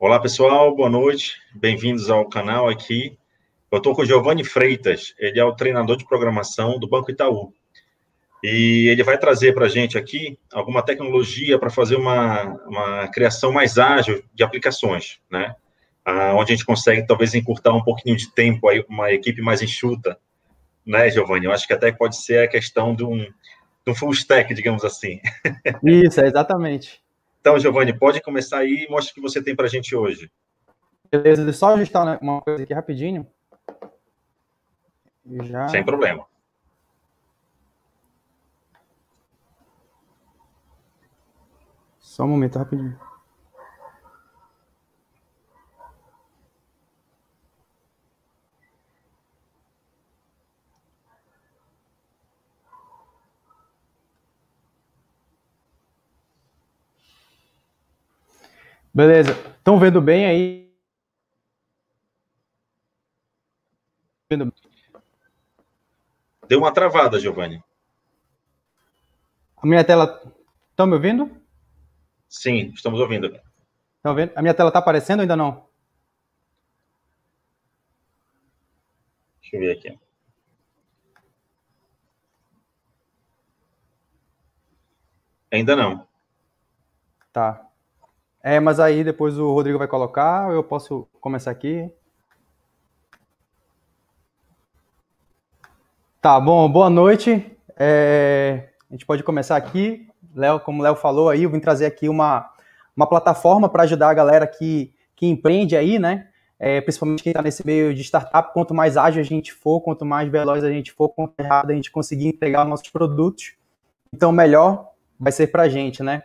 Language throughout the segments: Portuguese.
Olá, pessoal, boa noite, bem-vindos ao canal aqui. Eu estou com o Giovanni Freitas, ele é o treinador de programação do Banco Itaú. E ele vai trazer para a gente aqui alguma tecnologia para fazer uma, uma criação mais ágil de aplicações, né? Ah, onde a gente consegue talvez encurtar um pouquinho de tempo aí, uma equipe mais enxuta, né, Giovanni? Eu acho que até pode ser a questão de um, de um full stack, digamos assim. Isso, é exatamente. Então, Giovanni, pode começar aí e mostra o que você tem para a gente hoje. Beleza, só ajustar uma coisa aqui rapidinho. Já... Sem problema. Só um momento, rapidinho. Beleza. Estão vendo bem aí? Deu uma travada, Giovanni. A minha tela. Estão me ouvindo? Sim, estamos ouvindo. Estão vendo? A minha tela está aparecendo ou ainda não? Deixa eu ver aqui. Ainda não. Tá. É, mas aí depois o Rodrigo vai colocar, eu posso começar aqui. Tá bom, boa noite. É, a gente pode começar aqui. Léo, como o Léo falou aí, eu vim trazer aqui uma, uma plataforma para ajudar a galera que, que empreende aí, né? É, principalmente quem está nesse meio de startup, quanto mais ágil a gente for, quanto mais veloz a gente for, quanto errado a gente conseguir entregar nossos produtos, então melhor vai ser para a gente, né?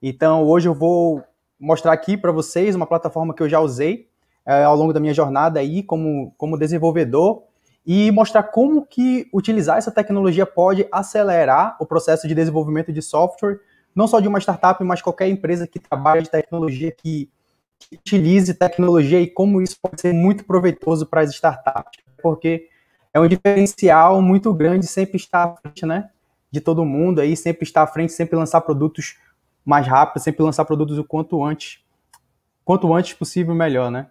Então hoje eu vou mostrar aqui para vocês uma plataforma que eu já usei é, ao longo da minha jornada aí como, como desenvolvedor e mostrar como que utilizar essa tecnologia pode acelerar o processo de desenvolvimento de software, não só de uma startup, mas qualquer empresa que trabalha de tecnologia, que, que utilize tecnologia e como isso pode ser muito proveitoso para as startups, porque é um diferencial muito grande sempre estar à frente, né, de todo mundo aí, sempre estar à frente, sempre lançar produtos mais rápido, sempre lançar produtos o quanto antes, quanto antes possível, melhor, né?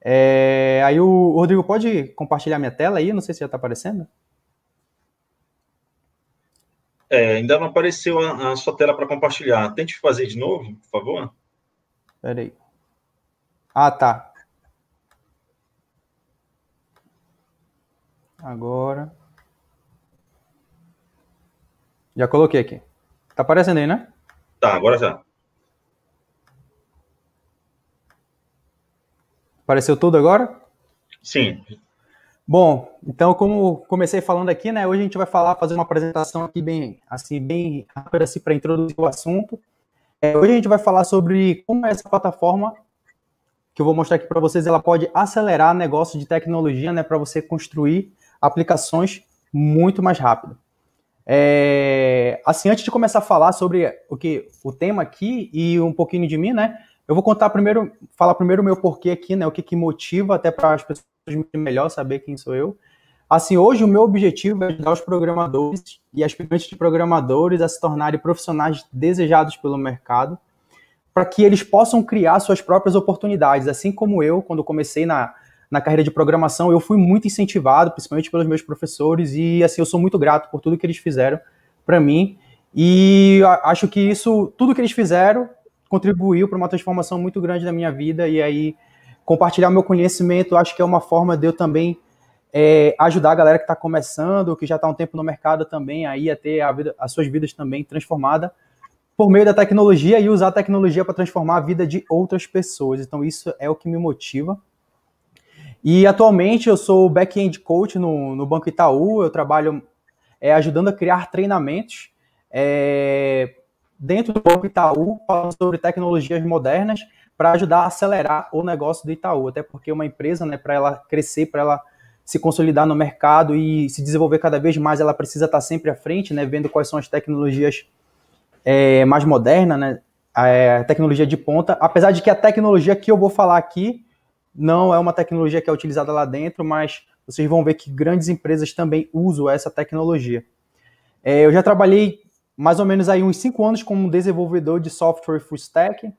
É, aí o Rodrigo pode compartilhar minha tela aí? Não sei se já está aparecendo. É, ainda não apareceu a, a sua tela para compartilhar. Tente fazer de novo, por favor. aí Ah, tá. Agora. Já coloquei aqui. Tá aparecendo aí, né? Tá, agora já. Apareceu tudo agora? Sim. Bom, então como comecei falando aqui, né, hoje a gente vai falar, fazer uma apresentação aqui bem, assim, bem rápida assim, para introduzir o assunto. É, hoje a gente vai falar sobre como essa plataforma que eu vou mostrar aqui para vocês, ela pode acelerar negócio de tecnologia, né, para você construir aplicações muito mais rápido. É, assim, antes de começar a falar sobre o que o tema aqui e um pouquinho de mim, né? Eu vou contar primeiro, falar primeiro o meu porquê aqui, né? O que, que motiva até para as pessoas melhor saber quem sou eu. Assim, hoje o meu objetivo é ajudar os programadores e aspirantes de programadores a se tornarem profissionais desejados pelo mercado, para que eles possam criar suas próprias oportunidades, assim como eu, quando comecei na na carreira de programação, eu fui muito incentivado, principalmente pelos meus professores, e assim, eu sou muito grato por tudo que eles fizeram para mim. E acho que isso, tudo que eles fizeram, contribuiu para uma transformação muito grande na minha vida. E aí, compartilhar meu conhecimento, acho que é uma forma de eu também é, ajudar a galera que está começando, que já está um tempo no mercado também, aí a ter a vida, as suas vidas também transformada por meio da tecnologia e usar a tecnologia para transformar a vida de outras pessoas. Então, isso é o que me motiva e atualmente eu sou back-end coach no, no Banco Itaú, eu trabalho é, ajudando a criar treinamentos é, dentro do Banco Itaú, falando sobre tecnologias modernas para ajudar a acelerar o negócio do Itaú, até porque uma empresa, né, para ela crescer, para ela se consolidar no mercado e se desenvolver cada vez mais, ela precisa estar tá sempre à frente, né, vendo quais são as tecnologias é, mais modernas, né, a é, tecnologia de ponta, apesar de que a tecnologia que eu vou falar aqui não é uma tecnologia que é utilizada lá dentro, mas vocês vão ver que grandes empresas também usam essa tecnologia. É, eu já trabalhei mais ou menos aí uns cinco anos como desenvolvedor de software full stack.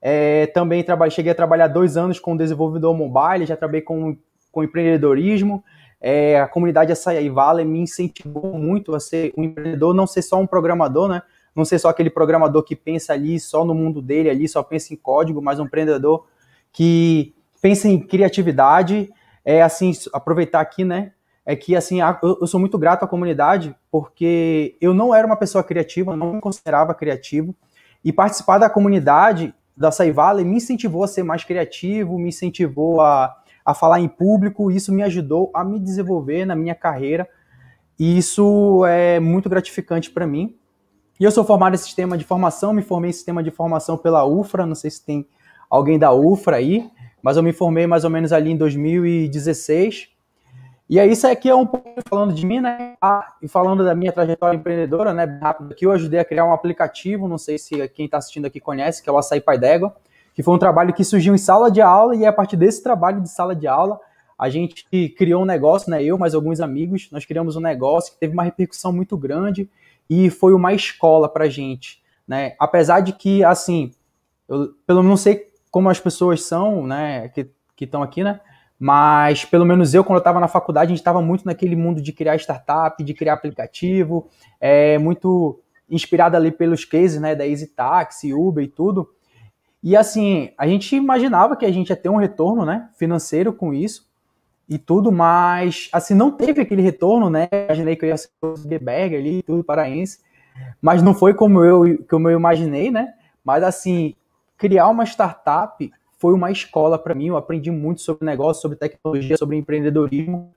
É, também trabalhei, cheguei a trabalhar dois anos como desenvolvedor mobile, já trabalhei com, com empreendedorismo. É, a comunidade Açaí Vale me incentivou muito a ser um empreendedor, não ser só um programador, né? Não ser só aquele programador que pensa ali só no mundo dele, ali só pensa em código, mas um empreendedor que pensa em criatividade, é assim, aproveitar aqui, né? É que assim, eu sou muito grato à comunidade, porque eu não era uma pessoa criativa, não me considerava criativo, e participar da comunidade da Saivala me incentivou a ser mais criativo, me incentivou a, a falar em público, isso me ajudou a me desenvolver na minha carreira, e isso é muito gratificante para mim. E eu sou formado em sistema de formação, me formei em sistema de formação pela UFRA, não sei se tem alguém da UFRA aí, mas eu me formei mais ou menos ali em 2016. E aí, isso aqui é um pouco falando de mim, né? Ah, e falando da minha trajetória empreendedora, né? Rápido aqui, eu ajudei a criar um aplicativo, não sei se quem está assistindo aqui conhece, que é o Açaí Pai D'Égua, que foi um trabalho que surgiu em sala de aula, e é a partir desse trabalho de sala de aula, a gente criou um negócio, né? Eu, mais alguns amigos, nós criamos um negócio que teve uma repercussão muito grande e foi uma escola pra gente, né? Apesar de que, assim, eu pelo menos não sei como as pessoas são, né, que estão aqui, né? Mas pelo menos eu, quando eu estava na faculdade, a gente estava muito naquele mundo de criar startup, de criar aplicativo, é muito inspirado ali pelos cases, né, da Easy Taxi, Uber e tudo. E assim, a gente imaginava que a gente ia ter um retorno, né, financeiro com isso e tudo, mas assim não teve aquele retorno, né? Imaginei que eu ia ser o Zuckerberg ali, tudo paraense, mas não foi como eu como eu imaginei, né? Mas assim, criar uma startup foi uma escola para mim. Eu aprendi muito sobre negócio, sobre tecnologia, sobre empreendedorismo.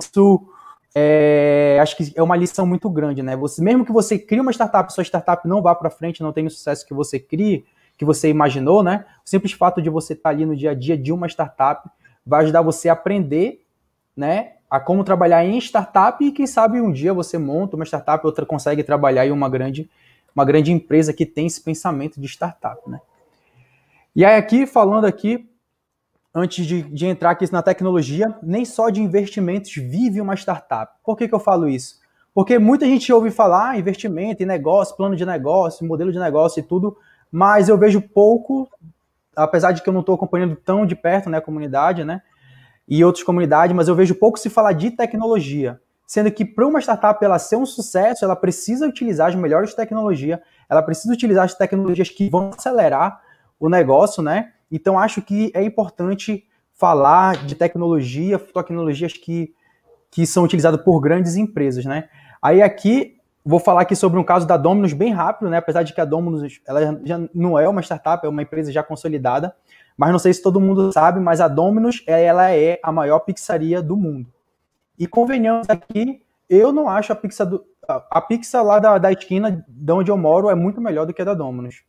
Isso é, acho que é uma lição muito grande, né? Você, mesmo que você crie uma startup, sua startup não vá para frente, não tenha o sucesso que você crie, que você imaginou, né? O simples fato de você estar tá ali no dia a dia de uma startup vai ajudar você a aprender, né? A como trabalhar em startup e quem sabe um dia você monta uma startup, outra consegue trabalhar em uma grande, uma grande empresa que tem esse pensamento de startup, né? E aí aqui, falando aqui, antes de, de entrar aqui na tecnologia, nem só de investimentos vive uma startup. Por que, que eu falo isso? Porque muita gente ouve falar ah, investimento em negócio, plano de negócio, modelo de negócio e tudo, mas eu vejo pouco, apesar de que eu não estou acompanhando tão de perto né, a comunidade, né? E outras comunidades, mas eu vejo pouco se falar de tecnologia. Sendo que para uma startup ela ser um sucesso, ela precisa utilizar as melhores tecnologias, ela precisa utilizar as tecnologias que vão acelerar o negócio, né? Então acho que é importante falar de tecnologia, tecnologias que, que são utilizadas por grandes empresas, né? Aí aqui vou falar aqui sobre um caso da Domino's bem rápido, né? Apesar de que a Domino's ela já não é uma startup, é uma empresa já consolidada, mas não sei se todo mundo sabe, mas a Domino's é, ela é a maior pizzaria do mundo. E convenhamos aqui, eu não acho a pizza do, a pizza lá da, da esquina de onde eu moro é muito melhor do que a da Domino's.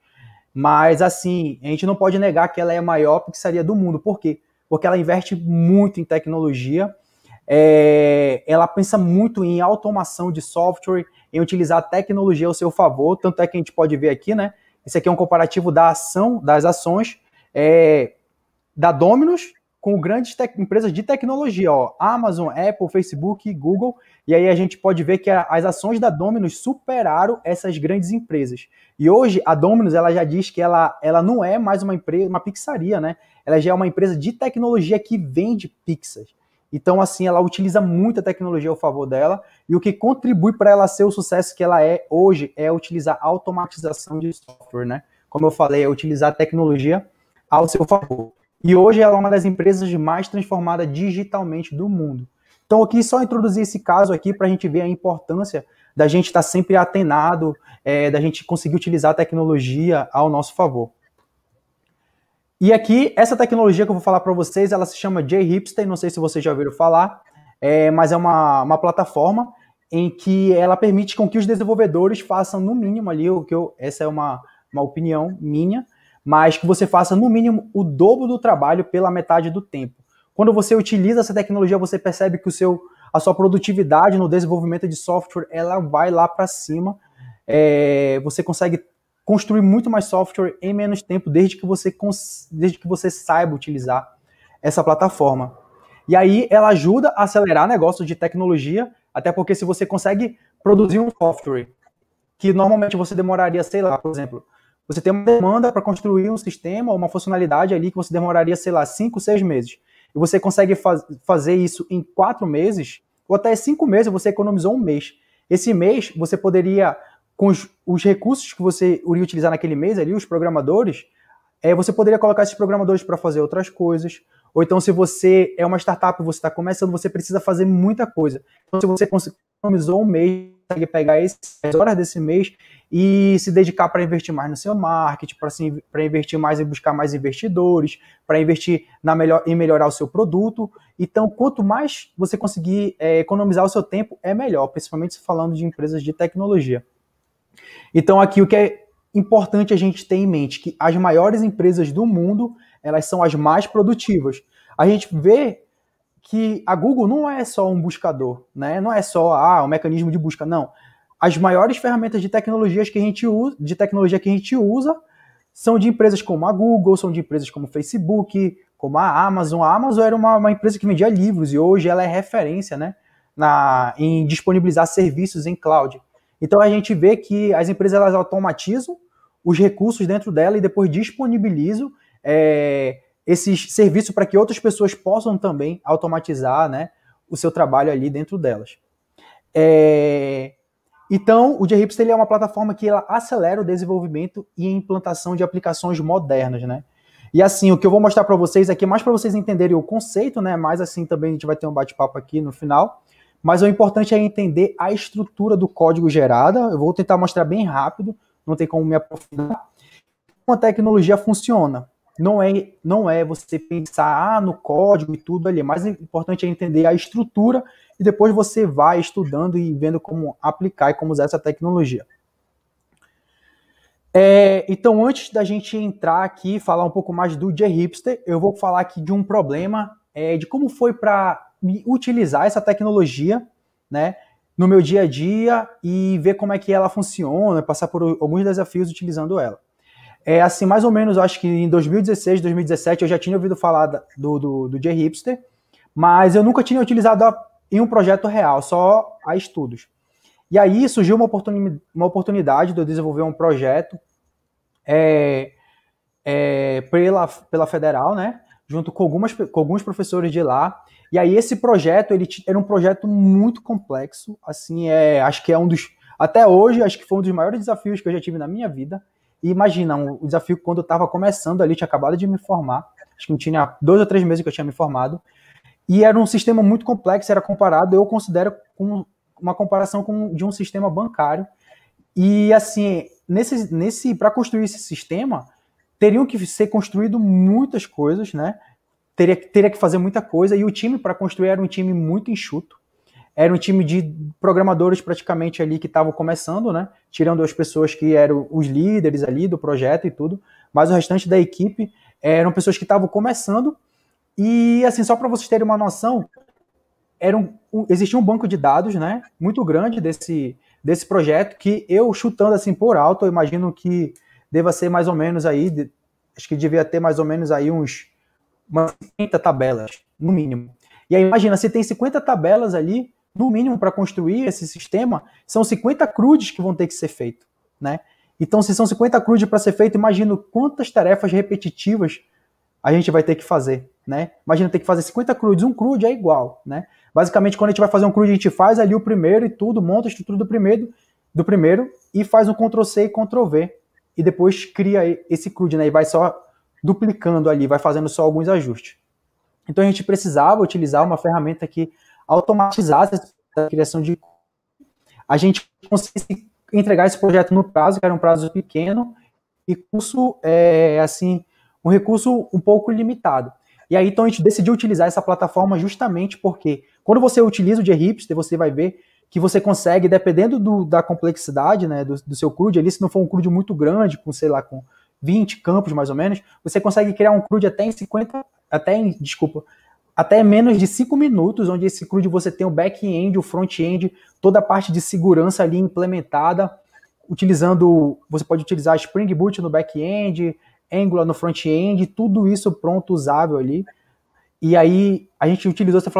Mas, assim, a gente não pode negar que ela é a maior pizzaria do mundo. Por quê? Porque ela investe muito em tecnologia, é, ela pensa muito em automação de software, em utilizar a tecnologia ao seu favor. Tanto é que a gente pode ver aqui, né? Esse aqui é um comparativo da ação, das ações é, da Dominus, com grandes empresas de tecnologia, ó, Amazon, Apple, Facebook, Google, e aí a gente pode ver que a, as ações da Domino's superaram essas grandes empresas. E hoje a Domino's ela já diz que ela, ela não é mais uma empresa, uma pizzaria, né? Ela já é uma empresa de tecnologia que vende pizzas. Então, assim, ela utiliza muita tecnologia ao favor dela, e o que contribui para ela ser o sucesso que ela é hoje é utilizar automatização de software, né? Como eu falei, é utilizar a tecnologia ao seu favor. E hoje ela é uma das empresas mais transformadas digitalmente do mundo. Então, aqui só introduzir esse caso aqui para a gente ver a importância da gente estar tá sempre atenado, é, da gente conseguir utilizar a tecnologia ao nosso favor. E aqui, essa tecnologia que eu vou falar para vocês, ela se chama J-Hipster, não sei se vocês já ouviram falar, é, mas é uma, uma plataforma em que ela permite com que os desenvolvedores façam no mínimo ali o que eu, essa é uma, uma opinião minha, mas que você faça no mínimo o dobro do trabalho pela metade do tempo. Quando você utiliza essa tecnologia, você percebe que o seu, a sua produtividade no desenvolvimento de software ela vai lá para cima. É, você consegue construir muito mais software em menos tempo, desde que você, desde que você saiba utilizar essa plataforma. E aí ela ajuda a acelerar negócios de tecnologia, até porque se você consegue produzir um software que normalmente você demoraria, sei lá, por exemplo, você tem uma demanda para construir um sistema ou uma funcionalidade ali que você demoraria, sei lá, cinco, seis meses. E você consegue faz, fazer isso em quatro meses, ou até cinco meses, você economizou um mês. Esse mês, você poderia, com os, os recursos que você iria utilizar naquele mês ali, os programadores, é, você poderia colocar esses programadores para fazer outras coisas. Ou então, se você é uma startup, você está começando, você precisa fazer muita coisa. Então, se você economizou um mês consegue pegar essas horas desse mês e se dedicar para investir mais no seu marketing, para para investir mais e buscar mais investidores, para investir na melhor, em melhorar o seu produto. Então, quanto mais você conseguir é, economizar o seu tempo, é melhor, principalmente falando de empresas de tecnologia. Então, aqui o que é importante a gente ter em mente que as maiores empresas do mundo elas são as mais produtivas. A gente vê que a Google não é só um buscador, né? Não é só ah, um mecanismo de busca, não. As maiores ferramentas de tecnologias que a gente usa, de tecnologia que a gente usa, são de empresas como a Google, são de empresas como o Facebook, como a Amazon. A Amazon era uma, uma empresa que vendia livros e hoje ela é referência, né? Na, em disponibilizar serviços em cloud. Então a gente vê que as empresas elas automatizam os recursos dentro dela e depois disponibilizam é, esse serviço para que outras pessoas possam também automatizar né, o seu trabalho ali dentro delas. É... Então, o JHips é uma plataforma que ela acelera o desenvolvimento e a implantação de aplicações modernas, né? E assim, o que eu vou mostrar para vocês aqui, é mais para vocês entenderem o conceito, né? Mas assim, também a gente vai ter um bate-papo aqui no final. Mas o importante é entender a estrutura do código gerada. Eu vou tentar mostrar bem rápido, não tem como me aprofundar. Como a tecnologia funciona? não é, não é você pensar ah, no código e tudo ali, é mais importante é entender a estrutura e depois você vai estudando e vendo como aplicar e como usar essa tecnologia. É, então, antes da gente entrar aqui e falar um pouco mais do J-Hipster, eu vou falar aqui de um problema, é, de como foi para utilizar essa tecnologia, né, no meu dia a dia e ver como é que ela funciona, passar por alguns desafios utilizando ela. É assim, mais ou menos, eu acho que em 2016, 2017, eu já tinha ouvido falar do, do, do J Hipster, mas eu nunca tinha utilizado a, em um projeto real, só a estudos. E aí surgiu uma, oportuni uma oportunidade de eu desenvolver um projeto é, é, pela, pela Federal, né? Junto com, algumas, com alguns professores de lá. E aí esse projeto, ele era um projeto muito complexo, assim, é, acho que é um dos, até hoje, acho que foi um dos maiores desafios que eu já tive na minha vida, e imagina, um, desafio quando eu estava começando ali, tinha acabado de me formar, acho que não tinha dois ou três meses que eu tinha me formado, e era um sistema muito complexo, era comparado, eu considero com uma comparação com, de um sistema bancário. E assim, nesse, nesse para construir esse sistema, teriam que ser construído muitas coisas, né? Teria, teria que fazer muita coisa, e o time para construir era um time muito enxuto. Era um time de programadores praticamente ali que estavam começando, né? Tirando as pessoas que eram os líderes ali do projeto e tudo, mas o restante da equipe eh, eram pessoas que estavam começando. E assim, só para vocês terem uma noção, era um, um, existia um banco de dados, né? Muito grande desse, desse projeto que eu chutando assim por alto, eu imagino que deva ser mais ou menos aí, de, acho que devia ter mais ou menos aí uns umas 50 tabelas, no mínimo. E aí imagina, se tem 50 tabelas ali, no mínimo, para construir esse sistema, são 50 crudes que vão ter que ser feito, né? Então, se são 50 crudes para ser feito, imagino quantas tarefas repetitivas a gente vai ter que fazer, né? Imagina ter que fazer 50 crudes, um crude é igual, né? Basicamente, quando a gente vai fazer um crude, a gente faz ali o primeiro e tudo, monta a estrutura do primeiro, do primeiro e faz um Ctrl+C e Ctrl+V e depois cria esse crude, né? E vai só duplicando ali, vai fazendo só alguns ajustes. Então a gente precisava utilizar uma ferramenta que automatizar a criação de a gente conseguisse entregar esse projeto no prazo, que era um prazo pequeno, e curso, é, assim, um recurso um pouco limitado. E aí, então, a gente decidiu utilizar essa plataforma justamente porque quando você utiliza o JHipster, você vai ver que você consegue, dependendo do, da complexidade né, do, do seu CRUD, ali, se não for um CRUD muito grande, com, sei lá, com 20 campos mais ou menos, você consegue criar um CRUD até em 50, até em, desculpa, até menos de cinco minutos, onde esse CRUD você tem o back-end, o front-end, toda a parte de segurança ali implementada, utilizando, você pode utilizar Spring Boot no back-end, Angular no front-end, tudo isso pronto, usável ali. E aí a gente utilizou essa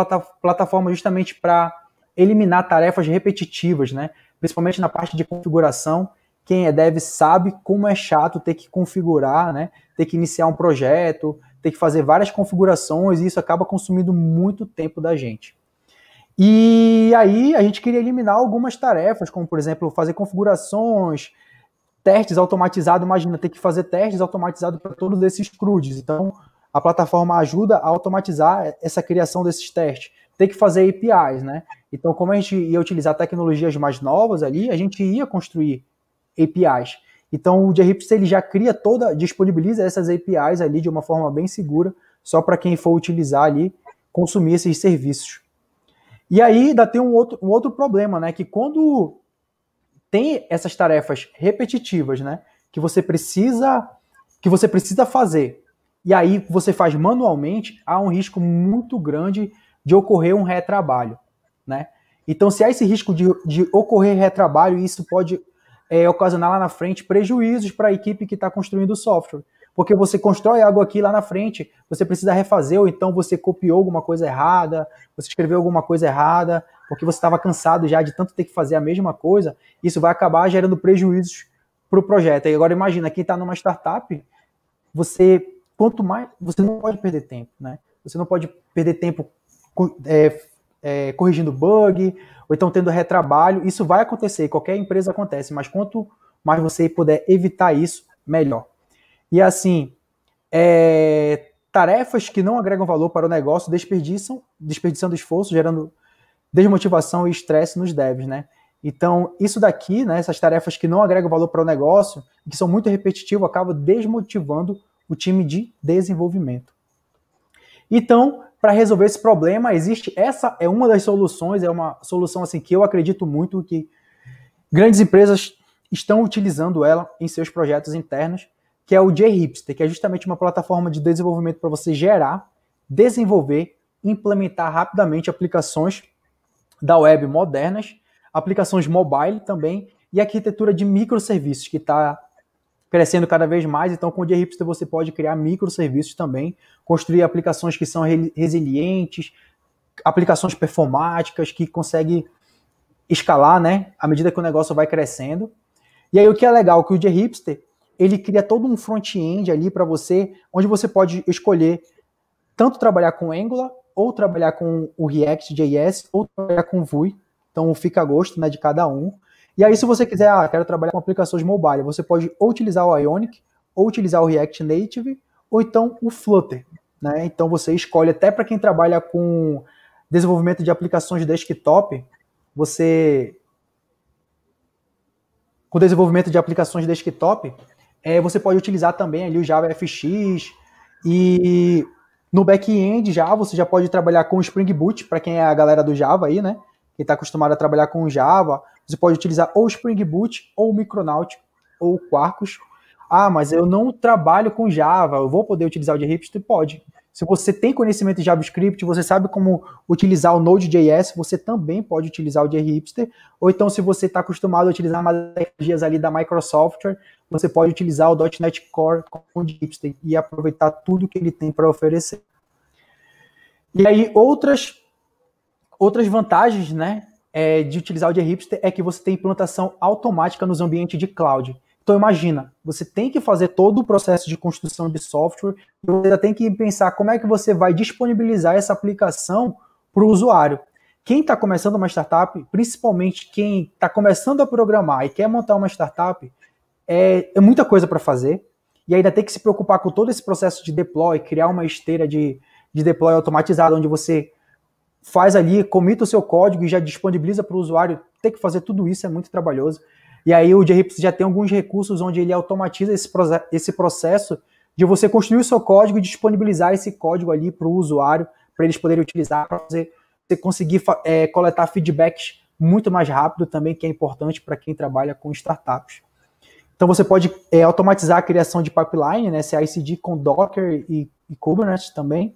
plataforma justamente para eliminar tarefas repetitivas, né? Principalmente na parte de configuração. Quem é dev sabe como é chato ter que configurar, né? Ter que iniciar um projeto, ter que fazer várias configurações e isso acaba consumindo muito tempo da gente. E aí a gente queria eliminar algumas tarefas, como por exemplo fazer configurações, testes automatizados. Imagina ter que fazer testes automatizados para todos esses CRUDs. Então a plataforma ajuda a automatizar essa criação desses testes. Ter que fazer APIs, né? Então, como a gente ia utilizar tecnologias mais novas ali, a gente ia construir APIs. Então, o JRips ele já cria toda, disponibiliza essas APIs ali de uma forma bem segura, só para quem for utilizar ali, consumir esses serviços. E aí ainda tem um outro, um outro problema, né? Que quando tem essas tarefas repetitivas, né? Que você precisa que você precisa fazer e aí você faz manualmente, há um risco muito grande de ocorrer um retrabalho, né? Então, se há esse risco de, de ocorrer retrabalho, isso pode é, ocasionar lá na frente prejuízos para a equipe que está construindo o software. Porque você constrói algo aqui lá na frente, você precisa refazer, ou então você copiou alguma coisa errada, você escreveu alguma coisa errada, porque você estava cansado já de tanto ter que fazer a mesma coisa, isso vai acabar gerando prejuízos para o projeto. E agora imagina, quem está numa startup, você quanto mais você não pode perder tempo, né? Você não pode perder tempo é, é, corrigindo bug, ou então tendo retrabalho. Isso vai acontecer, qualquer empresa acontece, mas quanto mais você puder evitar isso, melhor. E assim, é, tarefas que não agregam valor para o negócio desperdiçam, desperdiçando esforço, gerando desmotivação e estresse nos devs, né? Então, isso daqui, né, essas tarefas que não agregam valor para o negócio, que são muito repetitivas, acaba desmotivando o time de desenvolvimento. Então, para resolver esse problema existe essa é uma das soluções, é uma solução assim que eu acredito muito que grandes empresas estão utilizando ela em seus projetos internos, que é o JHipster, que é justamente uma plataforma de desenvolvimento para você gerar, desenvolver, implementar rapidamente aplicações da web modernas, aplicações mobile também e arquitetura de microserviços que está crescendo cada vez mais. Então, com o J você pode criar microserviços também, construir aplicações que são resilientes, aplicações performáticas que conseguem escalar, né, à medida que o negócio vai crescendo. E aí o que é legal que o J ele cria todo um front-end ali para você, onde você pode escolher tanto trabalhar com Angular ou trabalhar com o React JS ou trabalhar com Vue. Então fica a gosto, né, de cada um. E aí, se você quiser, ah, quero trabalhar com aplicações mobile, você pode ou utilizar o Ionic, ou utilizar o React Native, ou então o Flutter. Né? Então você escolhe, até para quem trabalha com desenvolvimento de aplicações desktop, você. Com desenvolvimento de aplicações desktop, é, você pode utilizar também ali o FX e no back-end já você já pode trabalhar com o Spring Boot, para quem é a galera do Java aí, né? Quem está acostumado a trabalhar com Java, você pode utilizar ou Spring Boot, ou Micronaut, ou Quarkus. Ah, mas eu não trabalho com Java, eu vou poder utilizar o JRipster? Pode. Se você tem conhecimento de JavaScript, você sabe como utilizar o Node.js, você também pode utilizar o JRipster. Ou então, se você está acostumado a utilizar as tecnologias ali da Microsoft, você pode utilizar o .NET Core com o JRipster e aproveitar tudo que ele tem para oferecer. E aí, outras, outras vantagens, né? é, de utilizar o de é que você tem implantação automática nos ambientes de cloud. Então imagina, você tem que fazer todo o processo de construção de software e você ainda tem que pensar como é que você vai disponibilizar essa aplicação para o usuário. Quem está começando uma startup, principalmente quem está começando a programar e quer montar uma startup, é, é muita coisa para fazer. E ainda tem que se preocupar com todo esse processo de deploy, criar uma esteira de, de deploy automatizado, onde você faz ali, comita o seu código e já disponibiliza para o usuário ter que fazer tudo isso, é muito trabalhoso. E aí o JRPC já tem alguns recursos onde ele automatiza esse, esse processo de você construir o seu código e disponibilizar esse código ali para o usuário, para eles poderem utilizar, para você, você, conseguir é, coletar feedbacks muito mais rápido também, que é importante para quem trabalha com startups. Então você pode é, automatizar a criação de pipeline, né, CICD com Docker e, e Kubernetes também.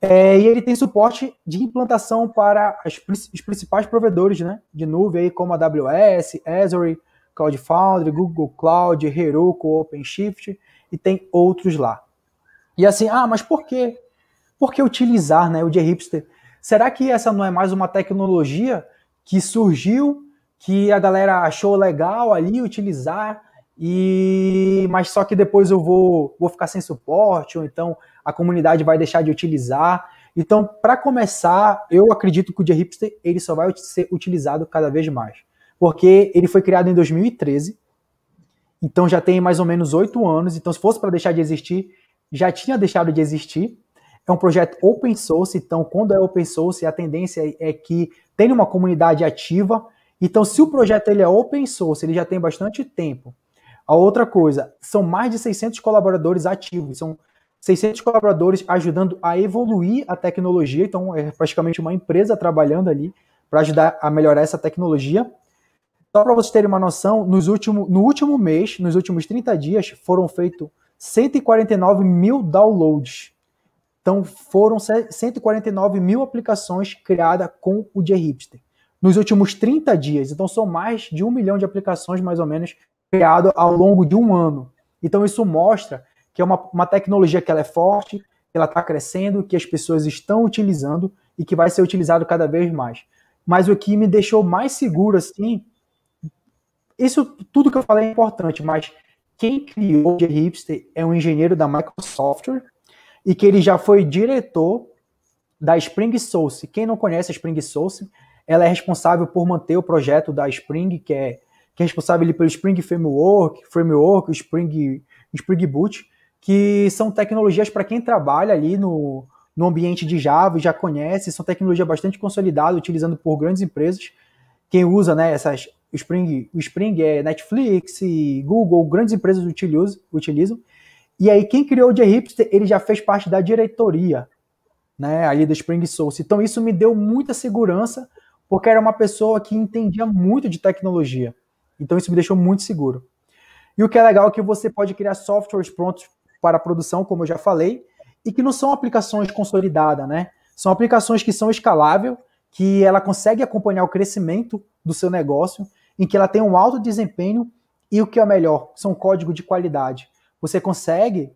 É, e ele tem suporte de implantação para as, os principais provedores né, de nuvem, aí, como a AWS, Azure, Cloud Foundry, Google Cloud, Heroku, OpenShift e tem outros lá. E assim, ah, mas por quê? Por que utilizar né, o J-Hipster? Será que essa não é mais uma tecnologia que surgiu, que a galera achou legal ali utilizar e mas só que depois eu vou, vou ficar sem suporte, ou então a comunidade vai deixar de utilizar. Então, para começar, eu acredito que o dia ele só vai ser utilizado cada vez mais, porque ele foi criado em 2013, então já tem mais ou menos oito anos. Então, se fosse para deixar de existir, já tinha deixado de existir. É um projeto open source, então quando é open source, a tendência é que tenha uma comunidade ativa. Então, se o projeto ele é open source, ele já tem bastante tempo a outra coisa, são mais de 600 colaboradores ativos, são 600 colaboradores ajudando a evoluir a tecnologia, então é praticamente uma empresa trabalhando ali para ajudar a melhorar essa tecnologia. Só para vocês terem uma noção, nos último, no último mês, nos últimos 30 dias, foram feitos 149 mil downloads. Então foram 149 mil aplicações criadas com o J-Hipster nos últimos 30 dias. Então são mais de um milhão de aplicações, mais ou menos, criado ao longo de um ano. Então isso mostra que é uma, uma tecnologia que ela é forte, que ela está crescendo, que as pessoas estão utilizando e que vai ser utilizado cada vez mais. Mas o que me deixou mais seguro, assim, isso tudo que eu falei é importante, mas quem criou o Hipster é um engenheiro da Microsoft e que ele já foi diretor da Spring Source. Quem não conhece a Spring Source, ela é responsável por manter o projeto da Spring, que é que é responsável pelo Spring Framework, Framework, Spring, Spring Boot, que são tecnologias para quem trabalha ali no, no ambiente de Java e já conhece, são tecnologia bastante consolidada, utilizando por grandes empresas. Quem usa né, essas o Spring, o Spring é Netflix, Google, grandes empresas utilizam, utilizam. E aí, quem criou o JHipster, ele já fez parte da diretoria né, ali da Spring Source. Então, isso me deu muita segurança, porque era uma pessoa que entendia muito de tecnologia. Então isso me deixou muito seguro. E o que é legal é que você pode criar softwares prontos para produção, como eu já falei, e que não são aplicações consolidadas, né? São aplicações que são escaláveis, que ela consegue acompanhar o crescimento do seu negócio, em que ela tem um alto desempenho e o que é melhor, são código de qualidade. Você consegue,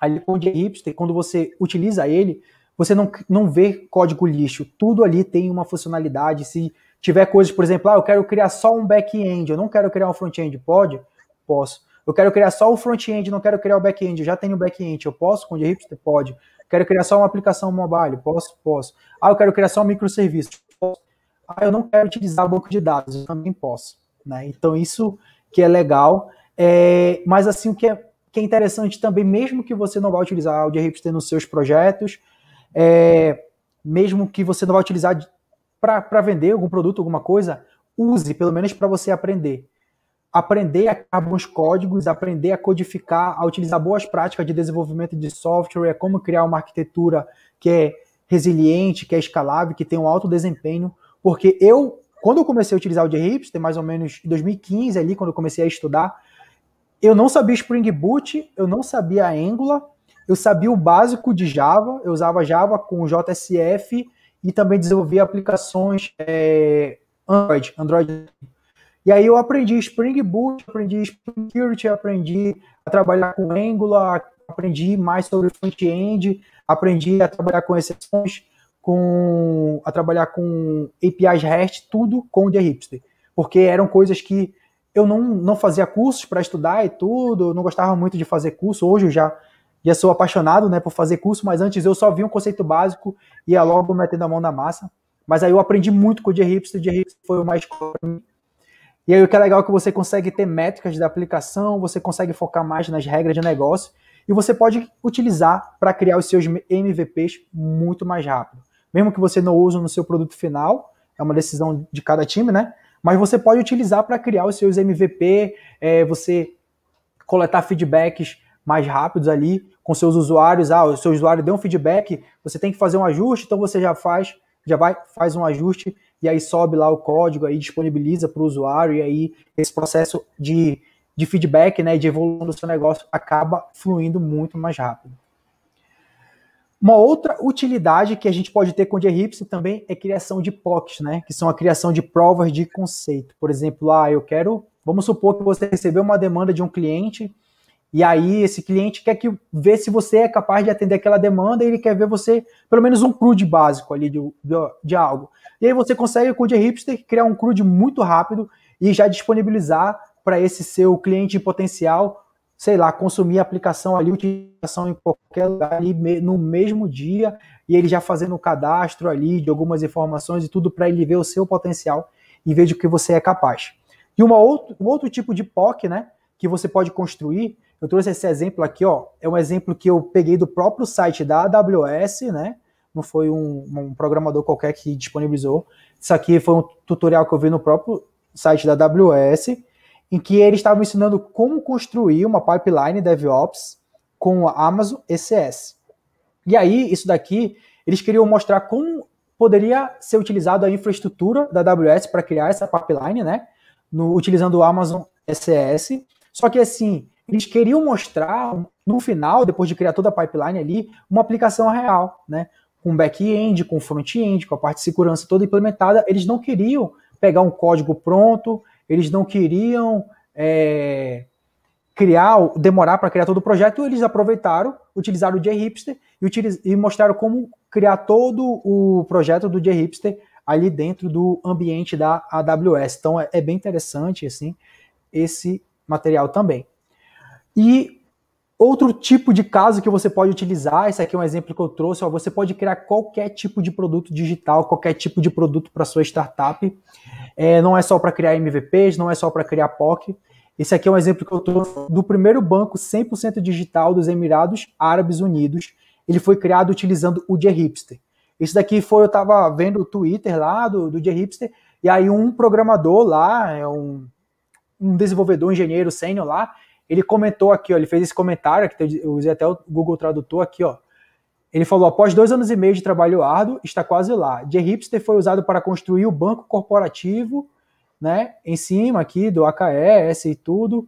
ali com o hipster, quando você utiliza ele, você não, não vê código lixo. Tudo ali tem uma funcionalidade. Se tiver coisas, por exemplo, ah, eu quero criar só um back-end, eu não quero criar um front-end, pode? Posso. Eu quero criar só o front-end, não quero criar o back-end, eu já tenho o back-end, eu posso com o JavaScript? Pode. Quero criar só uma aplicação mobile, posso? Posso. Ah, eu quero criar só um microserviço, posso. Ah, eu não quero utilizar banco de dados, eu também posso. Né? Então, isso que é legal. É, mas, assim, o que é, que é interessante também, mesmo que você não vá utilizar o JavaScript nos seus projetos, é, mesmo que você não vá utilizar para vender algum produto, alguma coisa, use, pelo menos para você aprender. Aprender a criar bons códigos, aprender a codificar, a utilizar boas práticas de desenvolvimento de software, é como criar uma arquitetura que é resiliente, que é escalável, que tem um alto desempenho. Porque eu, quando eu comecei a utilizar o JHips, tem mais ou menos em 2015 ali, quando eu comecei a estudar, eu não sabia Spring Boot, eu não sabia Angular, eu sabia o básico de Java, eu usava Java com JSF, e também desenvolvi aplicações é, Android, Android. E aí eu aprendi Spring Boot, aprendi Spring Security, aprendi a trabalhar com Angular, aprendi mais sobre front-end, aprendi a trabalhar com exceções, com a trabalhar com APIs REST, tudo com o The Hipster, porque eram coisas que eu não, não fazia cursos para estudar e tudo, não gostava muito de fazer curso, hoje eu já já sou apaixonado, né, por fazer curso, mas antes eu só vi um conceito básico e ia logo metendo a mão na massa. Mas aí eu aprendi muito com o Jerry Hipster, o Jerry Hipster foi o mais E aí o que é legal é que você consegue ter métricas da aplicação, você consegue focar mais nas regras de negócio e você pode utilizar para criar os seus MVPs muito mais rápido. Mesmo que você não use no seu produto final, é uma decisão de cada time, né? Mas você pode utilizar para criar os seus MVP, é, você coletar feedbacks mais rápidos ali com seus usuários. Ah, o seu usuário deu um feedback, você tem que fazer um ajuste, então você já faz, já vai, faz um ajuste e aí sobe lá o código, aí disponibiliza para o usuário, e aí esse processo de, de feedback, né, de evolução do seu negócio acaba fluindo muito mais rápido. Uma outra utilidade que a gente pode ter com o JRipsy também é criação de POCs, né? Que são a criação de provas de conceito. Por exemplo, ah, eu quero, vamos supor que você recebeu uma demanda de um cliente e aí esse cliente quer que ver se você é capaz de atender aquela demanda e ele quer ver você, pelo menos um CRUD básico ali de, de, de algo. E aí você consegue com o é hipster criar um CRUD muito rápido e já disponibilizar para esse seu cliente potencial, sei lá, consumir a aplicação ali, utilização em qualquer lugar ali no mesmo dia e ele já fazendo o cadastro ali de algumas informações e tudo para ele ver o seu potencial e ver de que você é capaz. E uma outro, um outro tipo de POC, né, que você pode construir eu trouxe esse exemplo aqui, ó, é um exemplo que eu peguei do próprio site da AWS, né? Não foi um, um programador qualquer que disponibilizou. Isso aqui foi um tutorial que eu vi no próprio site da AWS, em que eles estavam ensinando como construir uma pipeline DevOps com a Amazon ECS. E aí, isso daqui, eles queriam mostrar como poderia ser utilizado a infraestrutura da AWS para criar essa pipeline, né? No, utilizando o Amazon ECS. Só que assim, eles queriam mostrar, no final, depois de criar toda a pipeline ali, uma aplicação real, né? Com back-end, com front-end, com a parte de segurança toda implementada. Eles não queriam pegar um código pronto, eles não queriam é, criar, demorar para criar todo o projeto, eles aproveitaram, utilizaram o JHipster e, utiliz, e mostraram como criar todo o projeto do JHipster ali dentro do ambiente da AWS. Então é, é, bem interessante assim esse material também. E outro tipo de caso que você pode utilizar, esse aqui é um exemplo que eu trouxe, ó, você pode criar qualquer tipo de produto digital, qualquer tipo de produto para sua startup. É, não é só para criar MVPs, não é só para criar POC. Esse aqui é um exemplo que eu trouxe do primeiro banco 100% digital dos Emirados Árabes Unidos. Ele foi criado utilizando o Dia Hipster. Isso daqui foi, eu estava vendo o Twitter lá do, do Dia Hipster, e aí um programador lá, é um, um desenvolvedor, um engenheiro sênior lá, ele comentou aqui, ó, ele fez esse comentário, que eu usei até o Google Tradutor aqui, ó. Ele falou: após dois anos e meio de trabalho árduo, está quase lá. Jay Hipster foi usado para construir o banco corporativo, né? Em cima aqui do AKS e tudo.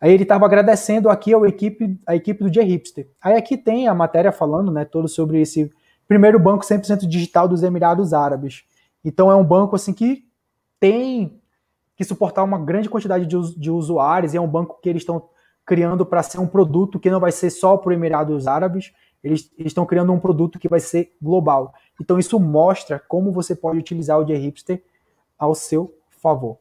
Aí ele estava agradecendo aqui a equipe, a equipe do Jay Hipster. Aí aqui tem a matéria falando, né, todo sobre esse primeiro banco 100% digital dos Emirados Árabes. Então é um banco assim que tem que suportar uma grande quantidade de, de usuários e é um banco que eles estão criando para ser um produto que não vai ser só para os Emirados Árabes, eles estão criando um produto que vai ser global. Então isso mostra como você pode utilizar o J-Hipster ao seu favor.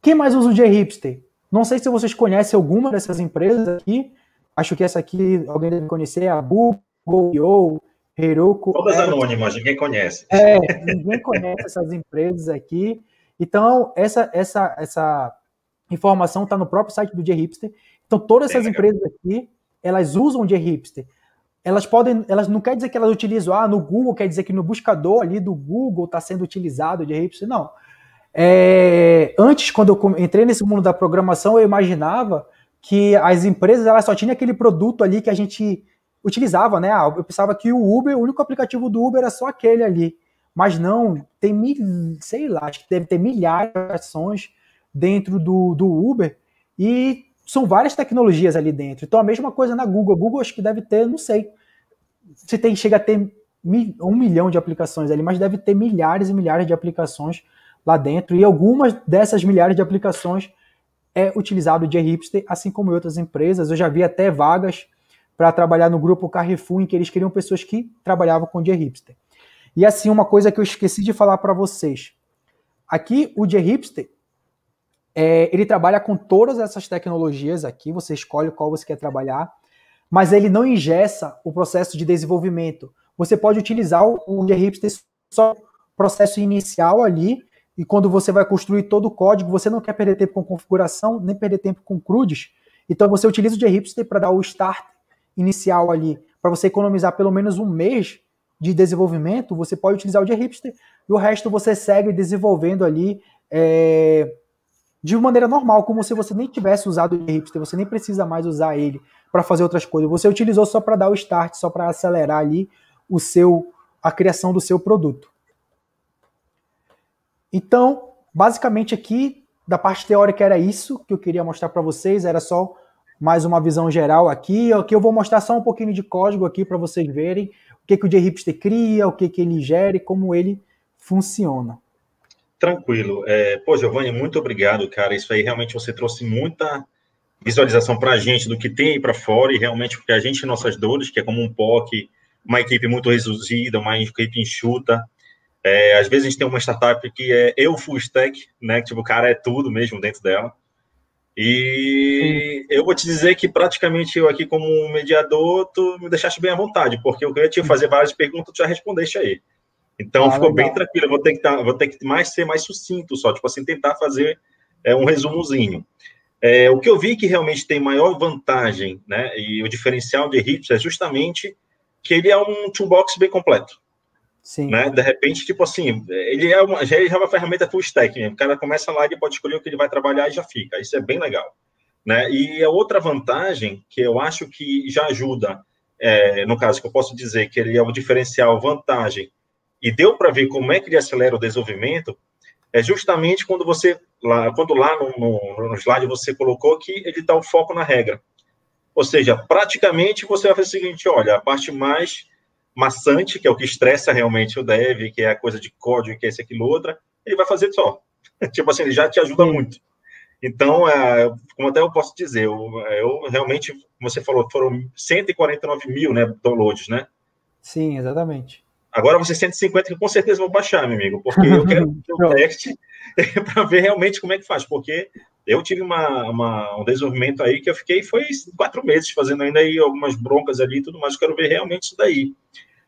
Quem mais usa o J-Hipster? Não sei se vocês conhecem alguma dessas empresas aqui. Acho que essa aqui alguém deve conhecer, a Google, Yo, Heroku. Todas anônimas, ninguém conhece. É, ninguém conhece essas empresas aqui. Então, essa, essa, essa informação está no próprio site do J-Hipster. Então, todas essas empresas aqui, elas usam de hipster. Elas podem, elas não quer dizer que elas utilizam, ah, no Google, quer dizer que no buscador ali do Google está sendo utilizado de hipster, não. É, antes, quando eu entrei nesse mundo da programação, eu imaginava que as empresas elas só tinham aquele produto ali que a gente utilizava, né? Ah, eu pensava que o Uber, o único aplicativo do Uber era só aquele ali. Mas não, tem mil, sei lá, acho que deve ter milhares de ações dentro do, do Uber. E são várias tecnologias ali dentro. Então a mesma coisa na Google. Google acho que deve ter, não sei, se tem chega a ter um milhão de aplicações ali, mas deve ter milhares e milhares de aplicações lá dentro. E algumas dessas milhares de aplicações é utilizado o de hipster, assim como em outras empresas. Eu já vi até vagas para trabalhar no grupo Carrefour, em que eles queriam pessoas que trabalhavam com dia hipster. E assim, uma coisa que eu esqueci de falar para vocês. Aqui, o dia hipster, é, ele trabalha com todas essas tecnologias aqui, você escolhe qual você quer trabalhar, mas ele não ingessa o processo de desenvolvimento. Você pode utilizar o GHipster só processo inicial ali, e quando você vai construir todo o código, você não quer perder tempo com configuração, nem perder tempo com CRUDs, então você utiliza o GHipster para dar o start inicial ali, para você economizar pelo menos um mês de desenvolvimento, você pode utilizar o GHipster, e o resto você segue desenvolvendo ali, é de maneira normal, como se você nem tivesse usado o hipster, você nem precisa mais usar ele para fazer outras coisas. Você utilizou só para dar o start, só para acelerar ali o seu a criação do seu produto. Então, basicamente aqui da parte teórica era isso que eu queria mostrar para vocês, era só mais uma visão geral aqui. Aqui eu vou mostrar só um pouquinho de código aqui para vocês verem o que, que o JHipster cria, o que, que ele gera e como ele funciona. Tranquilo. É, pô, Giovanni, muito obrigado, cara. Isso aí realmente você trouxe muita visualização para a gente do que tem aí para fora e realmente porque a gente nossas dores, que é como um POC, uma equipe muito reduzida, uma equipe enxuta. É, às vezes a gente tem uma startup que é eu full stack, né? Que, tipo, o cara é tudo mesmo dentro dela. E eu vou te dizer que praticamente eu aqui como mediador, tu me deixaste bem à vontade, porque eu queria te fazer várias perguntas, tu já respondeste aí. Então ah, ficou legal. bem tranquilo. Eu vou ter que tá, vou ter que mais ser mais sucinto só, tipo assim, tentar fazer é, um resumozinho. É, o que eu vi que realmente tem maior vantagem, né, e o diferencial de Rips é justamente que ele é um toolbox bem completo. Sim. Né? De repente, tipo assim, ele é uma, já é uma ferramenta full stack, né? o cara começa lá e pode escolher o que ele vai trabalhar e já fica. Isso é bem legal. Né? E a outra vantagem que eu acho que já ajuda, é, no caso que eu posso dizer que ele é um diferencial vantagem e deu para ver como é que ele acelera o desenvolvimento, é justamente quando você, lá, quando lá no, no slide você colocou que ele está o foco na regra. Ou seja, praticamente você vai fazer o seguinte, olha, a parte mais maçante, que é o que estressa realmente o dev, que é a coisa de código, que é isso, aquilo, outra, ele vai fazer só. tipo assim, ele já te ajuda muito. Então, é, como até eu posso dizer, eu, eu realmente, como você falou, foram 149 mil né, downloads, né? Sim, exatamente. Agora você 150 que com certeza vou baixar, meu amigo, porque eu quero ter um teste para ver realmente como é que faz, porque eu tive uma, uma, um desenvolvimento aí que eu fiquei foi quatro meses fazendo ainda aí algumas broncas ali e tudo mais, eu quero ver realmente isso daí.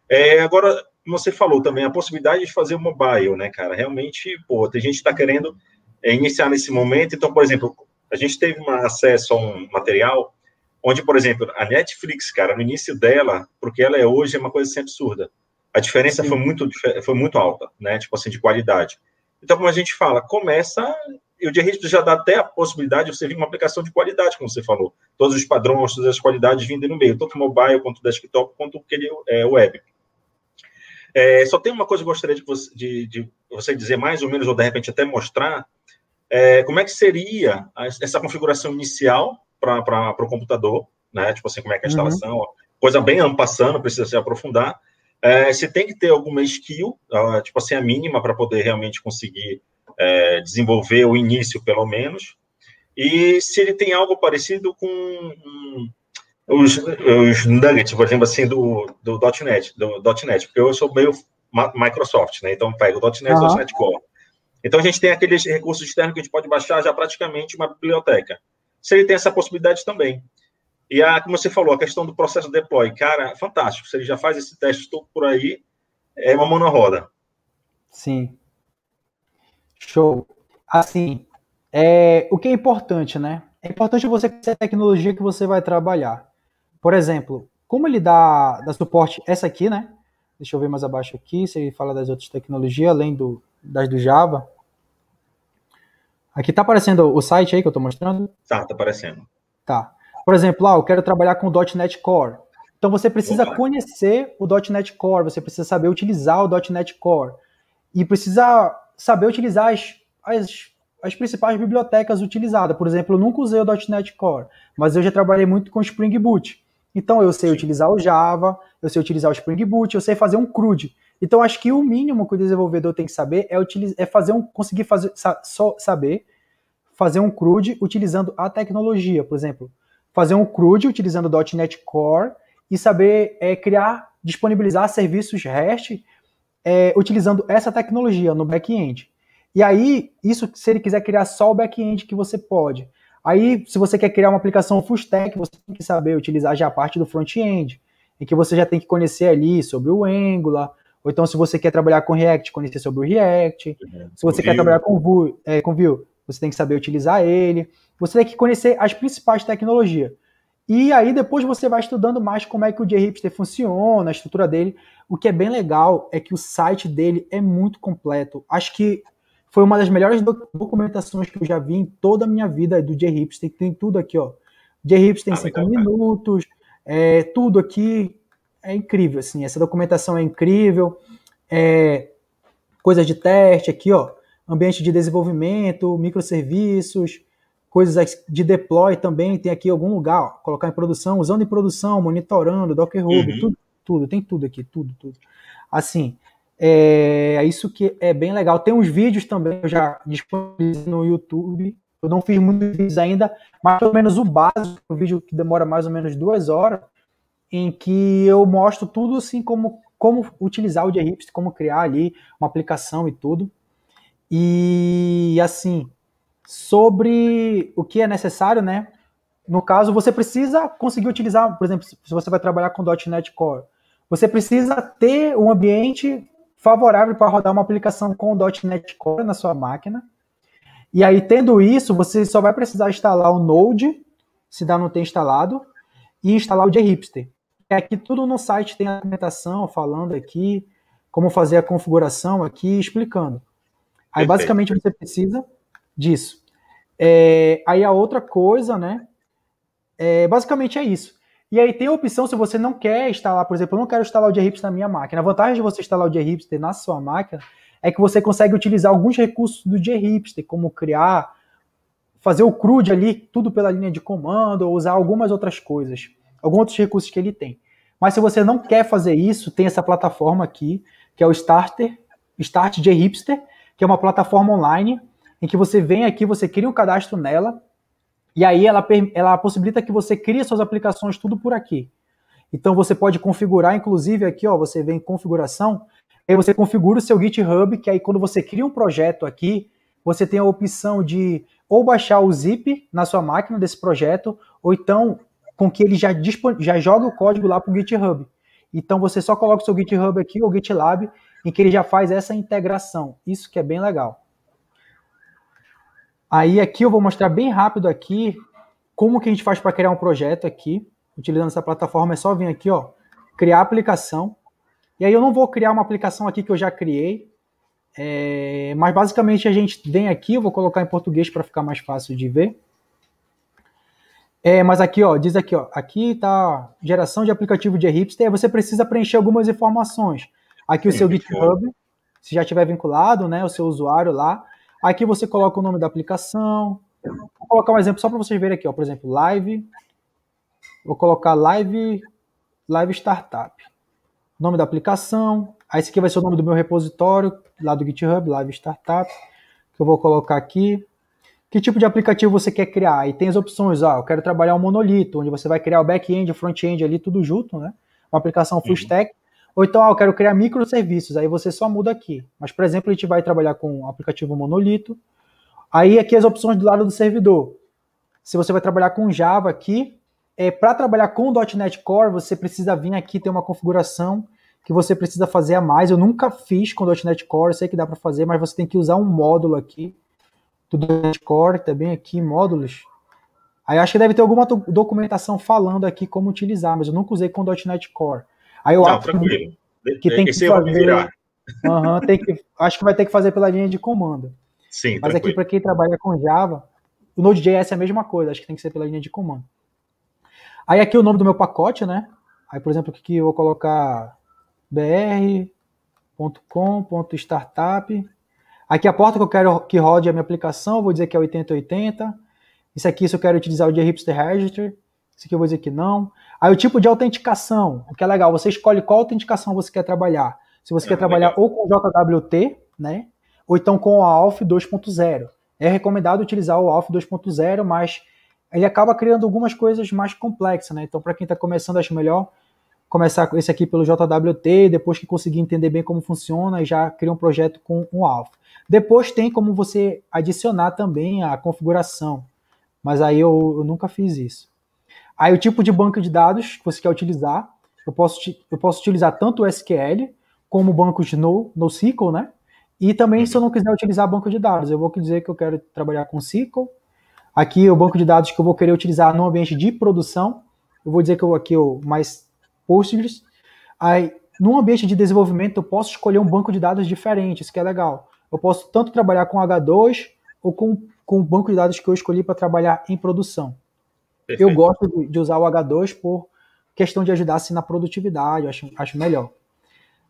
É, agora, você falou também a possibilidade de fazer mobile, né, cara? Realmente, pô, tem gente que está querendo é, iniciar nesse momento. Então, por exemplo, a gente teve uma, acesso a um material onde, por exemplo, a Netflix, cara, no início dela, porque ela é hoje, é uma coisa assim absurda a diferença foi muito, foi muito alta, né? Tipo assim, de qualidade. Então, como a gente fala, começa. E o DRISP já dá até a possibilidade de você vir uma aplicação de qualidade, como você falou. Todos os padrões, todas as qualidades vindo no meio, tanto mobile, quanto desktop, quanto aquele é, web. É, só tem uma coisa que eu gostaria de você, de, de você, dizer mais ou menos, ou de repente até mostrar, é, como é que seria essa configuração inicial para o computador, né? Tipo assim, como é que é a uhum. instalação, uhum. coisa bem ampassando, precisa se aprofundar. É, você tem que ter alguma skill, ah, tipo assim, a mínima para poder realmente conseguir é, desenvolver o início, pelo menos. E se ele tem algo parecido com um, os, os nuggets, por exemplo, assim, do, do .NET, do .NET, porque eu sou meio Microsoft, né? Então, pega o .NET, uhum. .NET Core. Então, a gente tem aqueles recursos externos que a gente pode baixar já praticamente uma biblioteca. Se ele tem essa possibilidade também. E a, como você falou, a questão do processo deploy, cara, fantástico. Se ele já faz esse teste todo por aí, é uma mão na roda. Sim. Show. Assim, é, o que é importante, né? É importante você conhecer a tecnologia que você vai trabalhar. Por exemplo, como ele dá, dá suporte, essa aqui, né? Deixa eu ver mais abaixo aqui, se ele fala das outras tecnologias, além do, das do Java. Aqui tá aparecendo o site aí que eu tô mostrando? Tá, tá aparecendo. Tá. Por exemplo, ah, eu quero trabalhar com .NET Core. Então você precisa Opa. conhecer o .NET Core, você precisa saber utilizar o .NET Core e precisa saber utilizar as, as, as principais bibliotecas utilizadas. Por exemplo, eu nunca usei o .NET Core, mas eu já trabalhei muito com Spring Boot. Então eu sei Sim. utilizar o Java, eu sei utilizar o Spring Boot, eu sei fazer um CRUD. Então acho que o mínimo que o desenvolvedor tem que saber é, utilizar, é fazer um, conseguir fazer, sa, saber fazer um CRUD utilizando a tecnologia, por exemplo fazer um CRUD utilizando .NET Core e saber é, criar, disponibilizar serviços REST é, utilizando essa tecnologia no back-end. E aí, isso se ele quiser criar só o back-end que você pode. Aí, se você quer criar uma aplicação full stack, você tem que saber utilizar já a parte do front-end, em que você já tem que conhecer ali sobre o Angular, ou então se você quer trabalhar com React, conhecer sobre o React. Uhum. Se você quer Vue. trabalhar com Vue, é, com Vue, você tem que saber utilizar ele. Você tem que conhecer as principais tecnologias. E aí depois você vai estudando mais como é que o J-Hipster funciona, a estrutura dele. O que é bem legal é que o site dele é muito completo. Acho que foi uma das melhores documentações que eu já vi em toda a minha vida do j Tem tudo aqui, ó. j tem em 5 ah, minutos, é, tudo aqui. É incrível, assim. Essa documentação é incrível. É, coisas de teste aqui, ó. Ambiente de desenvolvimento, microserviços, coisas de deploy também, tem aqui algum lugar, ó, colocar em produção, usando em produção, monitorando, Docker Hub, uhum. tudo, tudo, tem tudo aqui, tudo, tudo. Assim, é, é isso que é bem legal. Tem uns vídeos também eu já disponíveis no YouTube. Eu não fiz muitos vídeos ainda, mas pelo menos o básico, o vídeo que demora mais ou menos duas horas, em que eu mostro tudo assim como como utilizar o JRIPS, como criar ali uma aplicação e tudo. E assim, sobre o que é necessário, né? No caso, você precisa conseguir utilizar, por exemplo, se você vai trabalhar com .NET Core, você precisa ter um ambiente favorável para rodar uma aplicação com .NET Core na sua máquina. E aí, tendo isso, você só vai precisar instalar o Node, se ainda não tem instalado, e instalar o JHipster. É que tudo no site tem a documentação falando aqui como fazer a configuração aqui, explicando. Aí, Perfeito. basicamente, você precisa disso. É, aí a outra coisa, né? É, basicamente é isso. E aí tem a opção, se você não quer instalar, por exemplo, eu não quero instalar o J-Hipster na minha máquina. A vantagem de você instalar o J-Hipster na sua máquina é que você consegue utilizar alguns recursos do J-Hipster, como criar, fazer o CRUD ali, tudo pela linha de comando, ou usar algumas outras coisas, alguns outros recursos que ele tem. Mas se você não quer fazer isso, tem essa plataforma aqui, que é o Starter, Start J-Hipster, que é uma plataforma online em que você vem aqui, você cria um cadastro nela, e aí ela, ela possibilita que você crie suas aplicações tudo por aqui. Então você pode configurar, inclusive aqui, ó, você vem em configuração, aí você configura o seu GitHub, que aí quando você cria um projeto aqui, você tem a opção de ou baixar o zip na sua máquina desse projeto, ou então com que ele já, já joga o código lá para o GitHub. Então você só coloca o seu GitHub aqui ou GitLab, em que ele já faz essa integração. Isso que é bem legal. Aí aqui eu vou mostrar bem rápido aqui como que a gente faz para criar um projeto aqui, utilizando essa plataforma, é só vir aqui, ó, criar aplicação. E aí eu não vou criar uma aplicação aqui que eu já criei, é, mas basicamente a gente vem aqui, eu vou colocar em português para ficar mais fácil de ver. É, mas aqui, ó, diz aqui, ó, aqui tá geração de aplicativo de hipster, você precisa preencher algumas informações. Aqui o seu GitHub, se já tiver vinculado, né, o seu usuário lá, Aqui você coloca o nome da aplicação. Vou colocar um exemplo só para vocês verem aqui, ó. Por exemplo, live. Vou colocar live, live startup. Nome da aplicação. Aí esse aqui vai ser o nome do meu repositório lá do GitHub, live startup, que eu vou colocar aqui. Que tipo de aplicativo você quer criar? E tem as opções, ó. eu quero trabalhar um monolito, onde você vai criar o back-end, o front-end ali, tudo junto, né? Uma aplicação full uhum. stack. Ou então, ah, eu quero criar microserviços, aí você só muda aqui. Mas, por exemplo, a gente vai trabalhar com um aplicativo monolito. Aí aqui as opções do lado do servidor. Se você vai trabalhar com Java aqui, é, para trabalhar com .NET Core, você precisa vir aqui ter uma configuração que você precisa fazer a mais. Eu nunca fiz com .NET Core, sei que dá para fazer, mas você tem que usar um módulo aqui do .NET Core, também aqui módulos. Aí acho que deve ter alguma documentação falando aqui como utilizar, mas eu nunca usei com .NET Core. Aí eu Não, acho tranquilo. que, que tem Esse que fazer. Uhum, tem que, acho que vai ter que fazer pela linha de comando. Sim, Mas tranquilo. aqui para quem trabalha com Java, o Node.js é a mesma coisa, acho que tem que ser pela linha de comando. Aí aqui o nome do meu pacote, né? Aí, por exemplo, aqui eu vou colocar br.com.startup. Aqui a porta que eu quero que rode a minha aplicação, vou dizer que é 8080. Isso aqui se eu quero utilizar o de Register, registry. Isso aqui eu vou dizer que não. Aí o tipo de autenticação, o que é legal, você escolhe qual autenticação você quer trabalhar. Se você é, quer trabalhar legal. ou com JWT, né? Ou então com o ALF 2.0. É recomendado utilizar o ALF 2.0, mas ele acaba criando algumas coisas mais complexas, né? Então, para quem está começando, acho melhor começar esse aqui pelo JWT, depois que conseguir entender bem como funciona, e já cria um projeto com o ALF. Depois tem como você adicionar também a configuração, mas aí eu, eu nunca fiz isso. Aí o tipo de banco de dados que você quer utilizar, eu posso, eu posso utilizar tanto o SQL como bancos de no, NoSQL, né? E também se eu não quiser utilizar banco de dados, eu vou dizer que eu quero trabalhar com SQL. Aqui o banco de dados que eu vou querer utilizar no ambiente de produção, eu vou dizer que eu aqui eu mais Postgres. Aí no ambiente de desenvolvimento eu posso escolher um banco de dados diferente, isso que é legal. Eu posso tanto trabalhar com H2 ou com, com o banco de dados que eu escolhi para trabalhar em produção. Perfeito. Eu gosto de, de, usar o H2 por questão de ajudar assim, na produtividade, acho, acho melhor.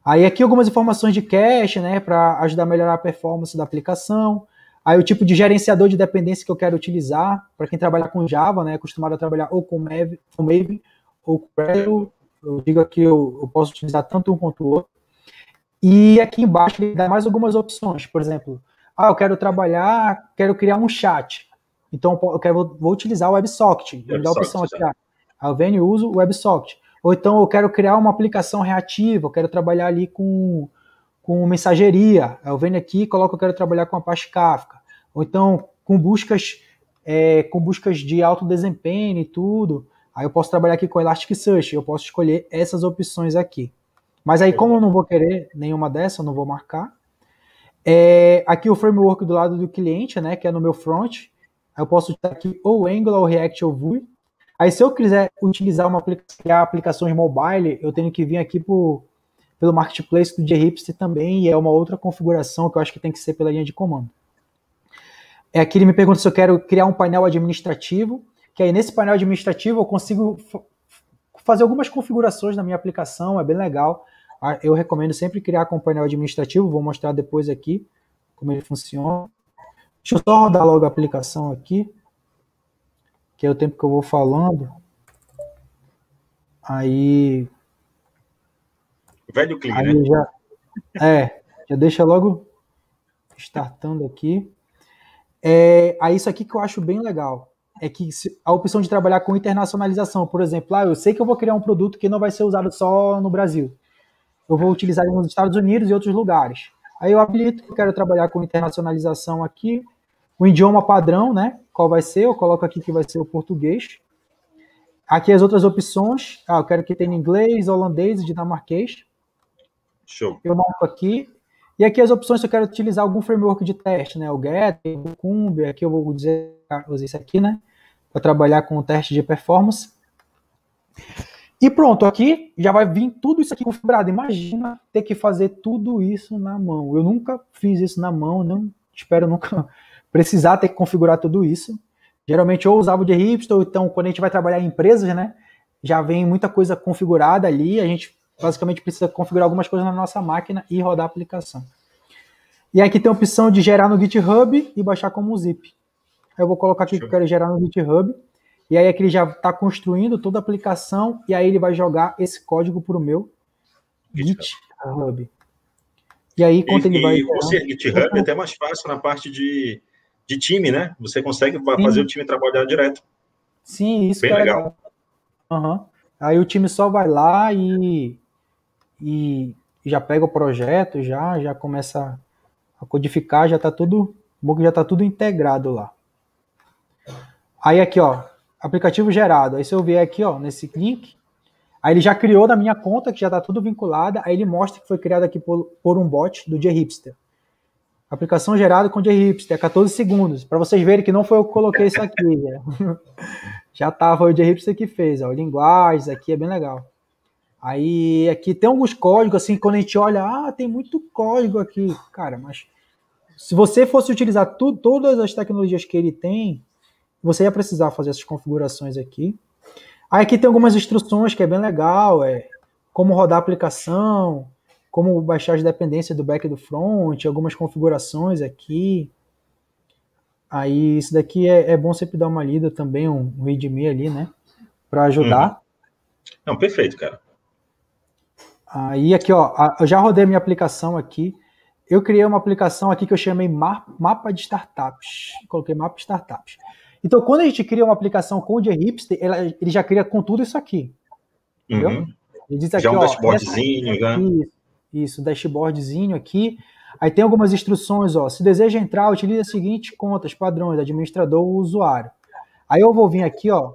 Aí aqui algumas informações de cache, né, para ajudar a melhorar a performance da aplicação. Aí o tipo de gerenciador de dependência que eu quero utilizar, para quem trabalha com Java, né, acostumado a trabalhar ou com Maven, Maven ou com Gradle, eu digo aqui eu, eu posso utilizar tanto um quanto o outro. E aqui embaixo ele dá mais algumas opções, por exemplo, ah, eu quero trabalhar, quero criar um chat. Então eu quero, vou utilizar o WebSocket. Vou dar a opção aqui, né? ah, eu venho e uso o WebSocket. Ou então eu quero criar uma aplicação reativa, eu quero trabalhar ali com, com mensageria. Eu venho aqui e coloco eu quero trabalhar com a parte Kafka. Ou então com buscas é, com buscas de alto desempenho e tudo. Aí eu posso trabalhar aqui com Elasticsearch, eu posso escolher essas opções aqui. Mas aí, como eu não vou querer nenhuma dessas, eu não vou marcar. É, aqui o framework do lado do cliente, né, que é no meu front, eu posso estar aqui ou Angular, ou React, ou Vue. Aí se eu quiser utilizar uma criar aplicações mobile, eu tenho que vir aqui pelo marketplace do JHipster também, e é uma outra configuração que eu acho que tem que ser pela linha de comando. É aqui ele me pergunta se eu quero criar um painel administrativo, que aí nesse painel administrativo eu consigo fazer algumas configurações na minha aplicação, é bem legal. Ah, eu recomendo sempre criar com o painel administrativo, vou mostrar depois aqui como ele funciona. Deixa eu só rodar logo a aplicação aqui, que é o tempo que eu vou falando. Aí. Velho clique, né? Já, é, já deixa logo startando aqui. É, aí isso aqui que eu acho bem legal. É que a opção de trabalhar com internacionalização, por exemplo, ah, eu sei que eu vou criar um produto que não vai ser usado só no Brasil. Eu vou utilizar nos Estados Unidos e outros lugares. Aí eu habilito que eu quero trabalhar com internacionalização aqui, o idioma padrão, né? Qual vai ser? Eu coloco aqui que vai ser o português. Aqui as outras opções. Ah, eu quero que tenha inglês, holandês e dinamarquês. Show. Eu marco aqui. E aqui as opções se eu quero utilizar algum framework de teste, né? O Get, o Cumbia, aqui eu vou dizer, usei isso aqui, né? Para trabalhar com o teste de performance. E pronto, aqui já vai vir tudo isso aqui configurado. Imagina ter que fazer tudo isso na mão. Eu nunca fiz isso na mão, não espero nunca precisar ter que configurar tudo isso. Geralmente eu usava o de então quando a gente vai trabalhar em empresas, né, já vem muita coisa configurada ali, a gente basicamente precisa configurar algumas coisas na nossa máquina e rodar a aplicação. E aqui tem a opção de gerar no GitHub e baixar como zip. Eu vou colocar aqui que eu quero gerar no GitHub. E aí aqui é ele já está construindo toda a aplicação e aí ele vai jogar esse código para o meu GitHub. E aí, quando e, ele vai. E o GitHub é até mais fácil na parte de, de time, né? Você consegue Sim. fazer o time trabalhar direto. Sim, isso Bem é legal. legal. Uhum. Aí o time só vai lá e, e já pega o projeto, já, já começa a codificar, já está tudo. Bom que já está tudo integrado lá. Aí aqui, ó, aplicativo gerado. Aí se eu vier aqui, ó, nesse link, aí ele já criou da minha conta, que já está tudo vinculada, aí ele mostra que foi criado aqui por, por um bot do J Hipster. Aplicação gerada com J Hipster, 14 é segundos, para vocês verem que não foi eu que coloquei isso aqui. Né? já estava o J Hipster que fez, ó, linguagens aqui, é bem legal. Aí aqui tem alguns códigos, assim, quando a gente olha, ah, tem muito código aqui. Cara, mas se você fosse utilizar tu, todas as tecnologias que ele tem, você ia precisar fazer essas configurações aqui. Aí aqui tem algumas instruções que é bem legal, é como rodar a aplicação, como baixar as dependências do back e do front, algumas configurações aqui. Aí isso daqui é, é bom sempre dar uma lida também, um, readme ali, né? Para ajudar. Hum. Não, perfeito, cara. Aí aqui, ó, eu já rodei minha aplicação aqui. Eu criei uma aplicação aqui que eu chamei mapa de startups. Coloquei mapa de startups. Então, quando a gente cria uma aplicação com o Hipster, ela, ele já cria com tudo isso aqui. Entendeu? Uhum. Ele diz aqui, já um ó, dashboardzinho, né? Isso, dashboardzinho aqui. Aí tem algumas instruções, ó. Se deseja entrar, utilize as seguintes contas, padrões, administrador ou usuário. Aí eu vou vir aqui, ó.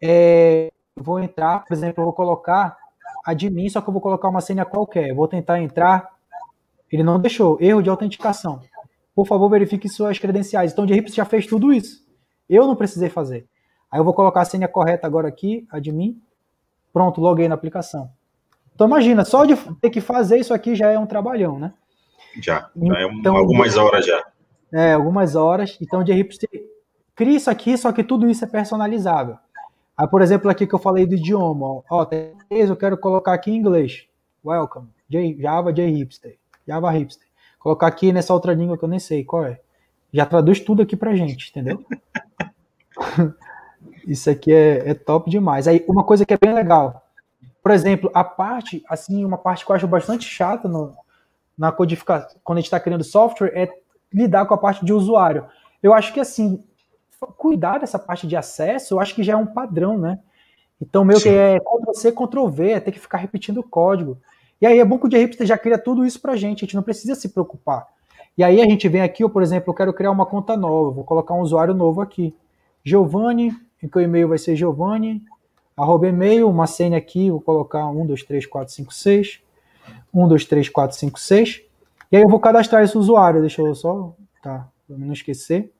É, vou entrar, por exemplo, eu vou colocar admin, só que eu vou colocar uma senha qualquer. Vou tentar entrar. Ele não deixou. Erro de autenticação. Por favor, verifique suas credenciais. Então, o Hipster já fez tudo isso. Eu não precisei fazer. Aí eu vou colocar a senha correta agora aqui, admin. Pronto, loguei na aplicação. Então imagina, só de ter que fazer isso aqui já é um trabalhão, né? Já, é então, é algumas horas já. É, algumas horas. Então de hipster, cria isso aqui, só que tudo isso é personalizável. Aí, por exemplo, aqui que eu falei do idioma, ó, ó eu quero colocar aqui em inglês. Welcome, J, Java J Hipster, Java Hipster. Colocar aqui nessa outra língua que eu nem sei qual é já traduz tudo aqui pra gente, entendeu? Isso aqui é, é, top demais. Aí, uma coisa que é bem legal, por exemplo, a parte, assim, uma parte que eu acho bastante chata no, na codificação, quando a gente está criando software, é lidar com a parte de usuário. Eu acho que, assim, cuidar dessa parte de acesso, eu acho que já é um padrão, né? Então, meio Sim. que é Ctrl-C, Ctrl-V, é ter que ficar repetindo o código. E aí, é bom que o já cria tudo isso pra gente, a gente não precisa se preocupar. E aí a gente vem aqui, por exemplo, eu quero criar uma conta nova, vou colocar um usuário novo aqui. Giovanni, que o e-mail vai ser Giovanni, arroba e-mail, uma senha aqui, vou colocar 123456, 123456. E aí eu vou cadastrar esse usuário, deixa eu só, tá, pra não esquecer.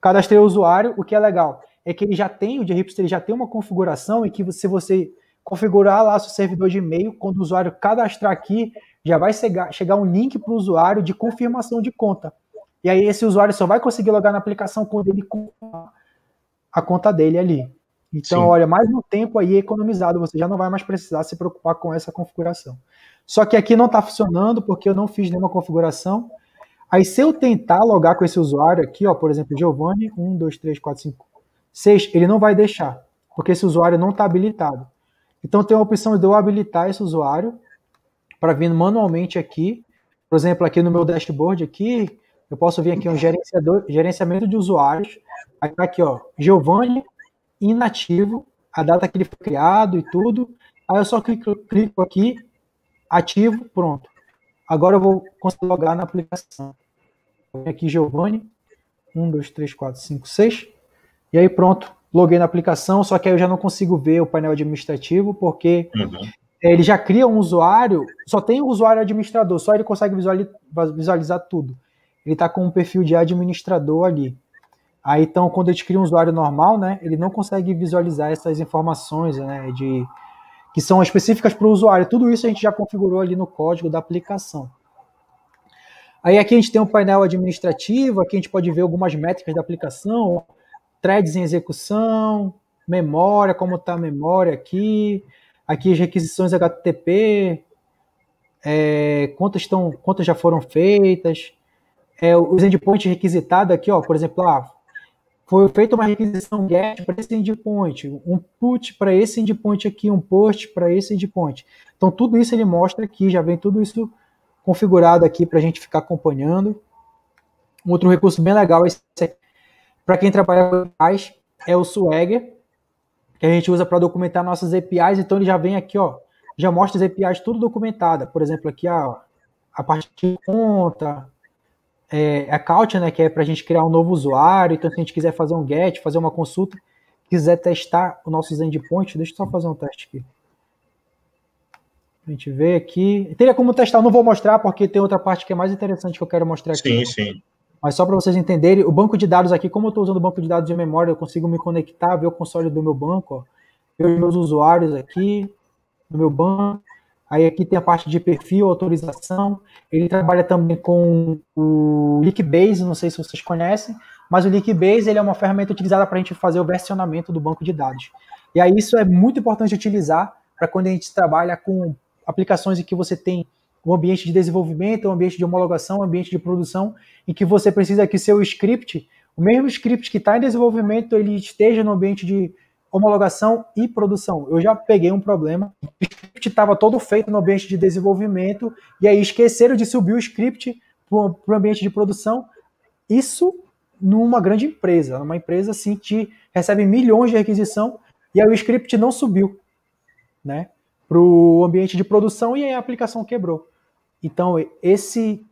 Cadastrei o usuário, o que é legal é que ele já tem, o de ele já tem uma configuração e que se você configurar lá seu servidor de e-mail, quando o usuário cadastrar aqui, já vai chegar, chegar um link para o usuário de confirmação de conta. E aí esse usuário só vai conseguir logar na aplicação quando ele confirmar a conta dele ali. Então, Sim. olha, mais um tempo aí economizado, você já não vai mais precisar se preocupar com essa configuração. Só que aqui não está funcionando porque eu não fiz nenhuma configuração. Aí se eu tentar logar com esse usuário aqui, ó, por exemplo, Giovanni, 1, 2, 3, 4, 5, 6, ele não vai deixar, porque esse usuário não está habilitado. Então tem a opção de eu habilitar esse usuário para vir manualmente aqui. Por exemplo, aqui no meu dashboard aqui, eu posso vir aqui um gerenciador, gerenciamento de usuários. Aí tá aqui, ó, Giovanni inativo, a data que ele foi criado e tudo. Aí eu só clico, clico aqui, ativo, pronto. Agora eu vou conseguir logar na aplicação. Aqui Giovanni, 1, 2, 3, 4, 5, 6. E aí pronto, loguei na aplicação, só que aí eu já não consigo ver o painel administrativo, porque uhum. É, ele já cria um usuário, só tem o um usuário administrador, só ele consegue visualizar tudo. Ele está com um perfil de administrador ali. Aí então, quando a gente cria um usuário normal, né, ele não consegue visualizar essas informações, né, de que são específicas para o usuário. Tudo isso a gente já configurou ali no código da aplicação. Aí aqui a gente tem um painel administrativo, aqui a gente pode ver algumas métricas da aplicação, threads em execução, memória, como está a memória aqui, aqui as requisições HTTP, é, quantas, estão, quantas já foram feitas, é, os endpoints requisitados aqui, ó, por exemplo, ah, foi feita uma requisição GET para esse endpoint, um put para esse endpoint aqui, um post para esse endpoint. Então, tudo isso ele mostra aqui, já vem tudo isso configurado aqui para a gente ficar acompanhando. Um outro recurso bem legal, para quem trabalha com é o Swagger, que a gente usa para documentar nossas APIs, então ele já vem aqui, ó, já mostra as APIs tudo documentada. Por exemplo, aqui a, a parte de conta, é, a é couch, né, que é para a gente criar um novo usuário, então se a gente quiser fazer um get, fazer uma consulta, quiser testar os nossos endpoints, deixa eu só fazer um teste aqui. A gente vê aqui. Teria como testar, não vou mostrar, porque tem outra parte que é mais interessante que eu quero mostrar aqui. Sim, sim. Mas só para vocês entenderem, o banco de dados aqui, como eu estou usando o banco de dados de memória, eu consigo me conectar, ver o console do meu banco, ver os meus usuários aqui, do meu banco. Aí aqui tem a parte de perfil, autorização. Ele trabalha também com o Leakbase, não sei se vocês conhecem, mas o Leakbase ele é uma ferramenta utilizada para a gente fazer o versionamento do banco de dados. E aí isso é muito importante utilizar para quando a gente trabalha com aplicações em que você tem um ambiente de desenvolvimento, um ambiente de homologação, um ambiente de produção, em que você precisa que seu script, o mesmo script que está em desenvolvimento, ele esteja no ambiente de homologação e produção. Eu já peguei um problema, o script estava todo feito no ambiente de desenvolvimento, e aí esqueceram de subir o script para o ambiente de produção. Isso numa grande empresa, uma empresa assim que recebe milhões de requisição, e aí o script não subiu, né? Para o ambiente de produção e aí a aplicação quebrou. Então, esse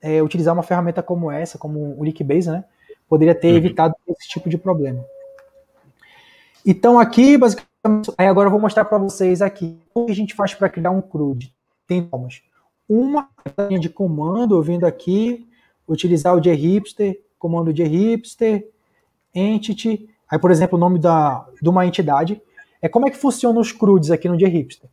é, utilizar uma ferramenta como essa, como o Leakbase, né, poderia ter uhum. evitado esse tipo de problema. Então, aqui, basicamente, aí agora eu vou mostrar para vocês aqui o que a gente faz para criar um CRUD. Tem formas. Uma linha de comando, vindo aqui, utilizar o jhipster, comando jhipster, entity, aí, por exemplo, o nome da, de uma entidade. É como é que funciona os CRUDs aqui no jhipster.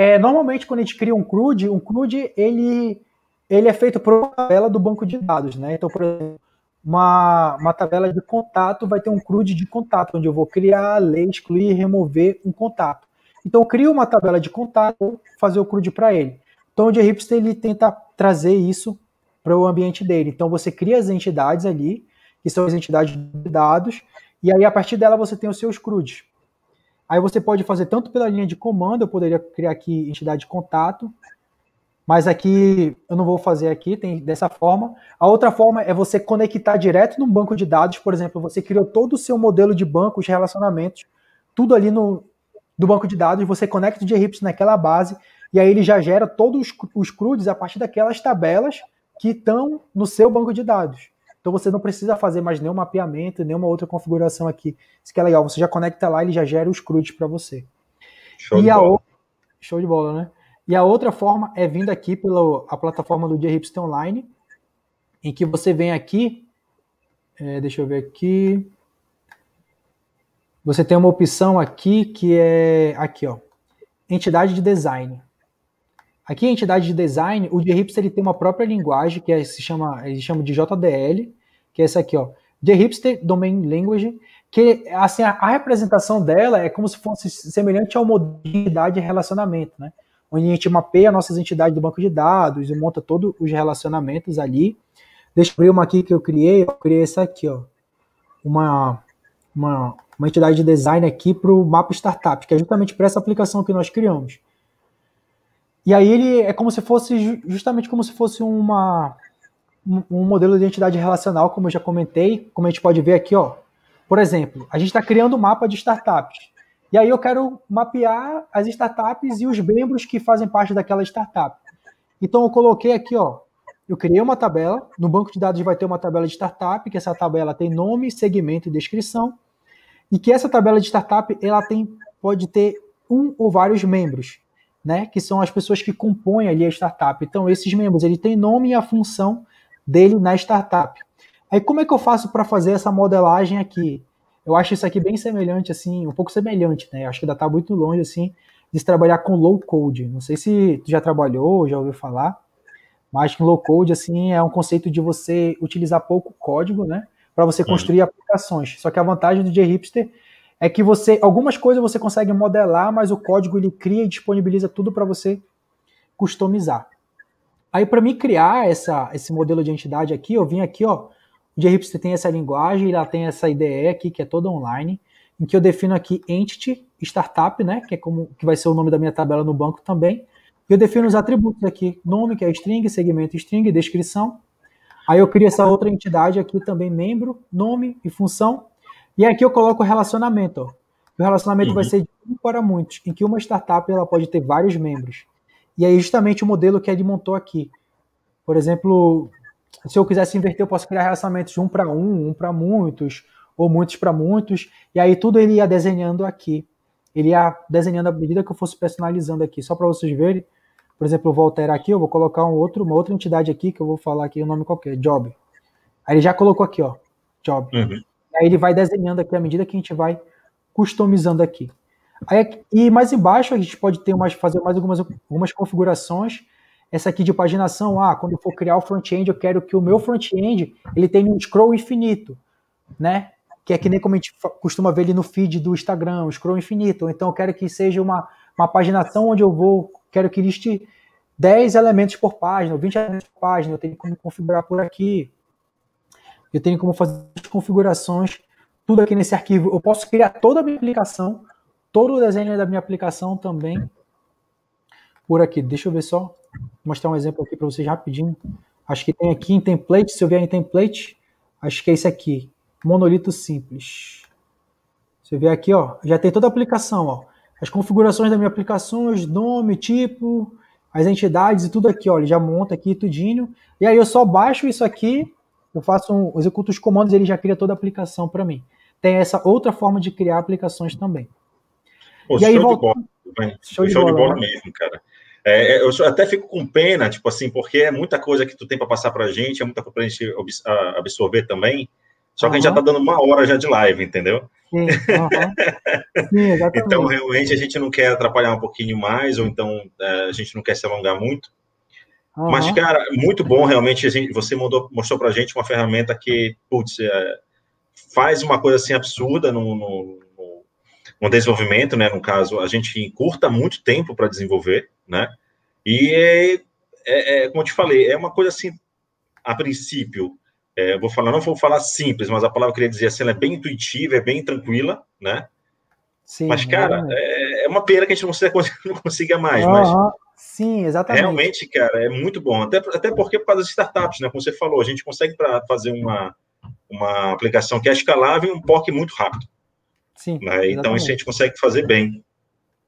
É, normalmente, quando a gente cria um CRUD, um CRUD ele, ele é feito por uma tabela do banco de dados, né? Então, por exemplo, uma, uma tabela de contato vai ter um CRUD de contato, onde eu vou criar, ler, excluir, e remover um contato. Então, eu crio uma tabela de contato, fazer o CRUD para ele. Então, o JHipster ele tenta trazer isso para o ambiente dele. Então, você cria as entidades ali, que são as entidades de dados, e aí a partir dela você tem os seus CRUDs. Aí você pode fazer tanto pela linha de comando, eu poderia criar aqui entidade de contato, mas aqui eu não vou fazer aqui, tem dessa forma. A outra forma é você conectar direto num banco de dados, por exemplo, você criou todo o seu modelo de banco, de relacionamentos, tudo ali no do banco de dados, você conecta o JRips naquela base e aí ele já gera todos os, os CRUDs a partir daquelas tabelas que estão no seu banco de dados. Então você não precisa fazer mais nenhum mapeamento, nenhuma outra configuração aqui. Isso que é legal, você já conecta lá, ele já gera os CRUDs para você. Show e de a bola. O... Show de bola, né? E a outra forma é vindo aqui pela a plataforma do JHipster Online, em que você vem aqui, é, deixa eu ver aqui, você tem uma opção aqui que é, aqui ó, entidade de design. Aqui a entidade de design, o JRips ele tem uma própria linguagem que é, se chama, ele chama de JDL, que é essa aqui, ó, JHipster Domain Language, que assim a, a, representação dela é como se fosse semelhante ao modelo de entidade relacionamento, né? Onde a gente mapeia nossas entidades do banco de dados e monta todos os relacionamentos ali. Deixa eu abrir uma aqui que eu criei, eu criei essa aqui, ó. Uma uma, uma entidade de design aqui para o mapa startup, que é justamente para essa aplicação que nós criamos. E aí ele é como se fosse justamente como se fosse uma um modelo de identidade relacional, como eu já comentei, como a gente pode ver aqui, ó. Por exemplo, a gente está criando um mapa de startups. E aí eu quero mapear as startups e os membros que fazem parte daquela startup. Então eu coloquei aqui, ó, eu criei uma tabela. No banco de dados vai ter uma tabela de startup, que essa tabela tem nome, segmento e descrição. E que essa tabela de startup ela tem, pode ter um ou vários membros né, que são as pessoas que compõem ali a startup. Então, esses membros, ele tem nome e a função dele na startup. Aí, como é que eu faço para fazer essa modelagem aqui? Eu acho isso aqui bem semelhante, assim, um pouco semelhante, né? Acho que ainda está muito longe, assim, de se trabalhar com low code. Não sei se tu já trabalhou, já ouviu falar, mas low code, assim, é um conceito de você utilizar pouco código, né? Para você construir aplicações. Só que a vantagem do J-Hipster é que você algumas coisas você consegue modelar, mas o código ele cria e disponibiliza tudo para você customizar. Aí para mim criar essa, esse modelo de entidade aqui, eu vim aqui, ó, o JRPC tem essa linguagem, ela tem essa IDE aqui que é toda online, em que eu defino aqui entity startup, né, que é como que vai ser o nome da minha tabela no banco também. Eu defino os atributos aqui, nome que é string, segmento string, descrição. Aí eu crio essa outra entidade aqui também membro, nome e função e aqui eu coloco o relacionamento. Ó. O relacionamento uhum. vai ser de um para muitos, em que uma startup ela pode ter vários membros. E aí justamente o modelo que Ed montou aqui. Por exemplo, se eu quisesse inverter, eu posso criar relacionamentos de um para um, um para muitos, ou muitos para muitos. E aí tudo ele ia desenhando aqui. Ele ia desenhando à medida que eu fosse personalizando aqui. Só para vocês verem, por exemplo, eu vou alterar aqui, eu vou colocar um outro, uma outra entidade aqui que eu vou falar aqui o um nome qualquer, job. Aí ele já colocou aqui, ó, job. Uhum. Aí ele vai desenhando aqui à medida que a gente vai customizando aqui. Aí, e mais embaixo a gente pode ter mais, fazer mais algumas, algumas configurações. Essa aqui de paginação, ah, quando eu for criar o front-end, eu quero que o meu front-end ele tenha um scroll infinito, né? Que é que nem como a gente costuma ver ele no feed do Instagram, um scroll infinito. Ou então eu quero que seja uma, uma paginação onde eu vou, quero que liste 10 elementos por página, 20 elementos por página, eu tenho que configurar por aqui, eu tenho como fazer as configurações, tudo aqui nesse arquivo. Eu posso criar toda a minha aplicação, todo o desenho da minha aplicação também por aqui. Deixa eu ver só, mostrar um exemplo aqui para vocês rapidinho. Acho que tem aqui em template, se eu vier em template, acho que é esse aqui, monolito simples. Você vê aqui, ó, já tem toda a aplicação, ó. As configurações da minha aplicação, os nome, tipo, as entidades e tudo aqui, ó. Ele já monta aqui tudinho. E aí eu só baixo isso aqui eu faço um, executo os comandos, e ele já cria toda a aplicação para mim. Tem essa outra forma de criar aplicações também. Pô, e show aí show volta... de bola, show, show de bola, bola né? mesmo, cara. É, é eu até fico com pena, tipo assim, porque é muita coisa que tu tem para passar para gente, é muita coisa para a gente absorver também. Só que a gente já está dando uma hora já de live, entendeu? Sim, uhum. Sim, então, realmente, a gente não quer atrapalhar um pouquinho mais, ou então é, a gente não quer se alongar muito. Uhum. Mas, cara, é muito bom realmente. Você mandou, mostrou pra gente uma ferramenta que, putz, é, faz uma coisa assim absurda no, no, no, no, desenvolvimento, né? No caso, a gente curta muito tempo para desenvolver, né? E, é, é, é, como eu te falei, é uma coisa assim, a princípio, é, vou falar, não vou falar simples, mas a palavra que eu queria dizer assim, ela é bem intuitiva, é bem tranquila, né? Sim, mas, cara, é, é uma pena que a gente não consiga, não consiga mais, uhum. mas Sim, exatamente. Realmente, cara, é muito bom. Até, até porque por causa das startups, né? Como você falou, a gente consegue para fazer uma, uma aplicação que é escalável e um POC muito rápido. Sim. Né? Então isso a gente consegue fazer bem.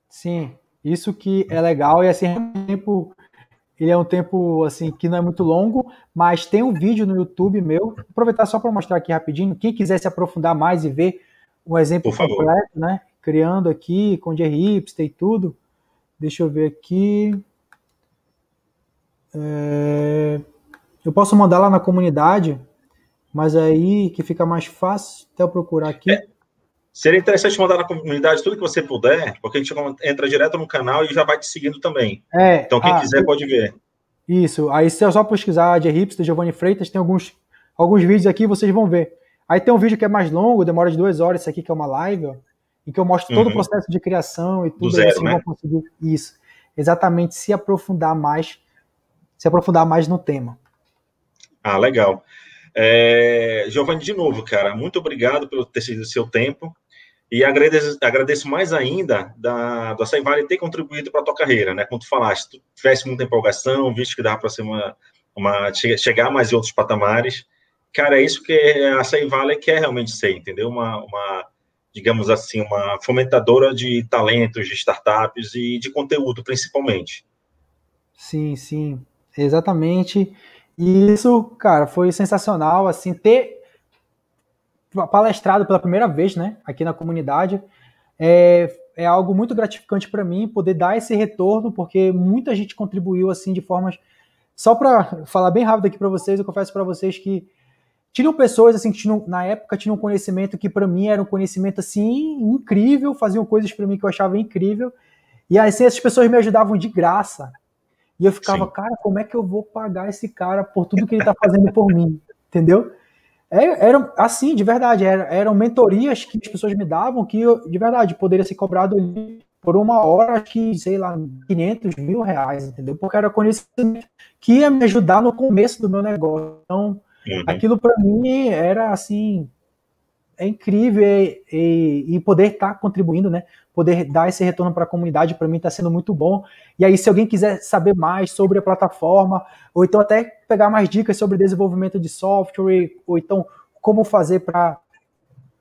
Sim, isso que é legal e assim é um tempo ele é um tempo assim que não é muito longo, mas tem um vídeo no YouTube meu. Aproveitar só para mostrar aqui rapidinho. Quem quiser se aprofundar mais e ver um exemplo completo, né? Criando aqui com Jerry Hipster e tudo. Deixa eu ver aqui. É, eu posso mandar lá na comunidade, mas é aí que fica mais fácil, até eu procurar aqui. É, seria interessante mandar na comunidade tudo que você puder, porque a gente entra direto no canal e já vai te seguindo também. É, então quem ah, quiser pode ver. Isso, aí se é só pesquisar de Hipster, Giovanni Freitas, tem alguns, alguns vídeos aqui, vocês vão ver. Aí tem um vídeo que é mais longo, demora de duas horas, Esse aqui que é uma live, ó, em que eu mostro uhum. todo o uhum. processo de criação e tudo, zero, aí vocês né? vão conseguir isso. Exatamente, se aprofundar mais se aprofundar mais no tema. Ah, legal. É, Giovanni, de novo, cara, muito obrigado pelo ter sido seu tempo e agradeço, agradeço mais ainda da, da Saivale ter contribuído para a tua carreira, né? Como tu falaste, tu tivesse muita empolgação, visto que dava para ser uma, uma, chegar mais em outros patamares. Cara, é isso que é, é a Saivale quer é realmente ser, entendeu? Uma, uma, digamos assim, uma fomentadora de talentos, de startups e de conteúdo, principalmente. Sim, sim. Exatamente. E isso, cara, foi sensacional, assim, ter palestrado pela primeira vez, né, aqui na comunidade, é, é algo muito gratificante para mim poder dar esse retorno, porque muita gente contribuiu, assim, de formas... Só para falar bem rápido aqui para vocês, eu confesso para vocês que tinham pessoas, assim, que tinham, na época tinham um conhecimento que para mim era um conhecimento, assim, incrível, faziam coisas para mim que eu achava incrível, e assim, essas pessoas me ajudavam de graça, e eu ficava, Sim. cara, como é que eu vou pagar esse cara por tudo que ele está fazendo por mim? Entendeu? É, era assim, de verdade, era, eram mentorias que as pessoas me davam que eu, de verdade, poderia ser cobrado por uma hora que, sei lá, 500 mil reais, entendeu? Porque era conhecimento que ia me ajudar no começo do meu negócio. Então, uhum. aquilo para mim era assim, é incrível e, é, e, é, e poder estar tá contribuindo, né? Poder dar esse retorno para a comunidade, para mim está sendo muito bom. E aí, se alguém quiser saber mais sobre a plataforma, ou então até pegar mais dicas sobre desenvolvimento de software, ou então como fazer para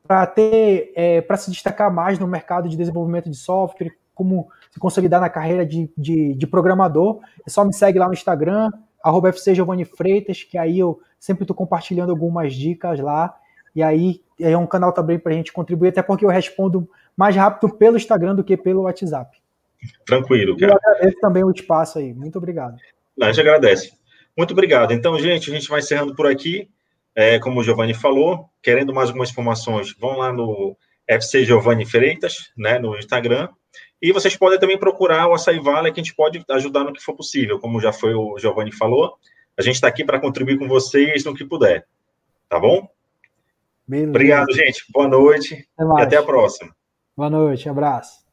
para ter é, para se destacar mais no mercado de desenvolvimento de software, como se consolidar na carreira de, de, de programador, é só me segue lá no Instagram, arroba que aí eu sempre estou compartilhando algumas dicas lá. E aí é um canal também para a gente contribuir, até porque eu respondo mais rápido pelo Instagram do que pelo WhatsApp. Tranquilo, cara. Eu agradeço também o espaço aí. Muito obrigado. Não, a gente agradece. Muito obrigado. Então, gente, a gente vai encerrando por aqui. É, como o Giovanni falou, querendo mais algumas informações, vão lá no FC Giovanni Freitas, né, no Instagram. E vocês podem também procurar o Açaí Vale, que a gente pode ajudar no que for possível, como já foi o Giovanni falou. A gente está aqui para contribuir com vocês no que puder. Tá bom? Beleza. Obrigado, gente. Boa noite. Até, e até a próxima. Boa noite. Abraço.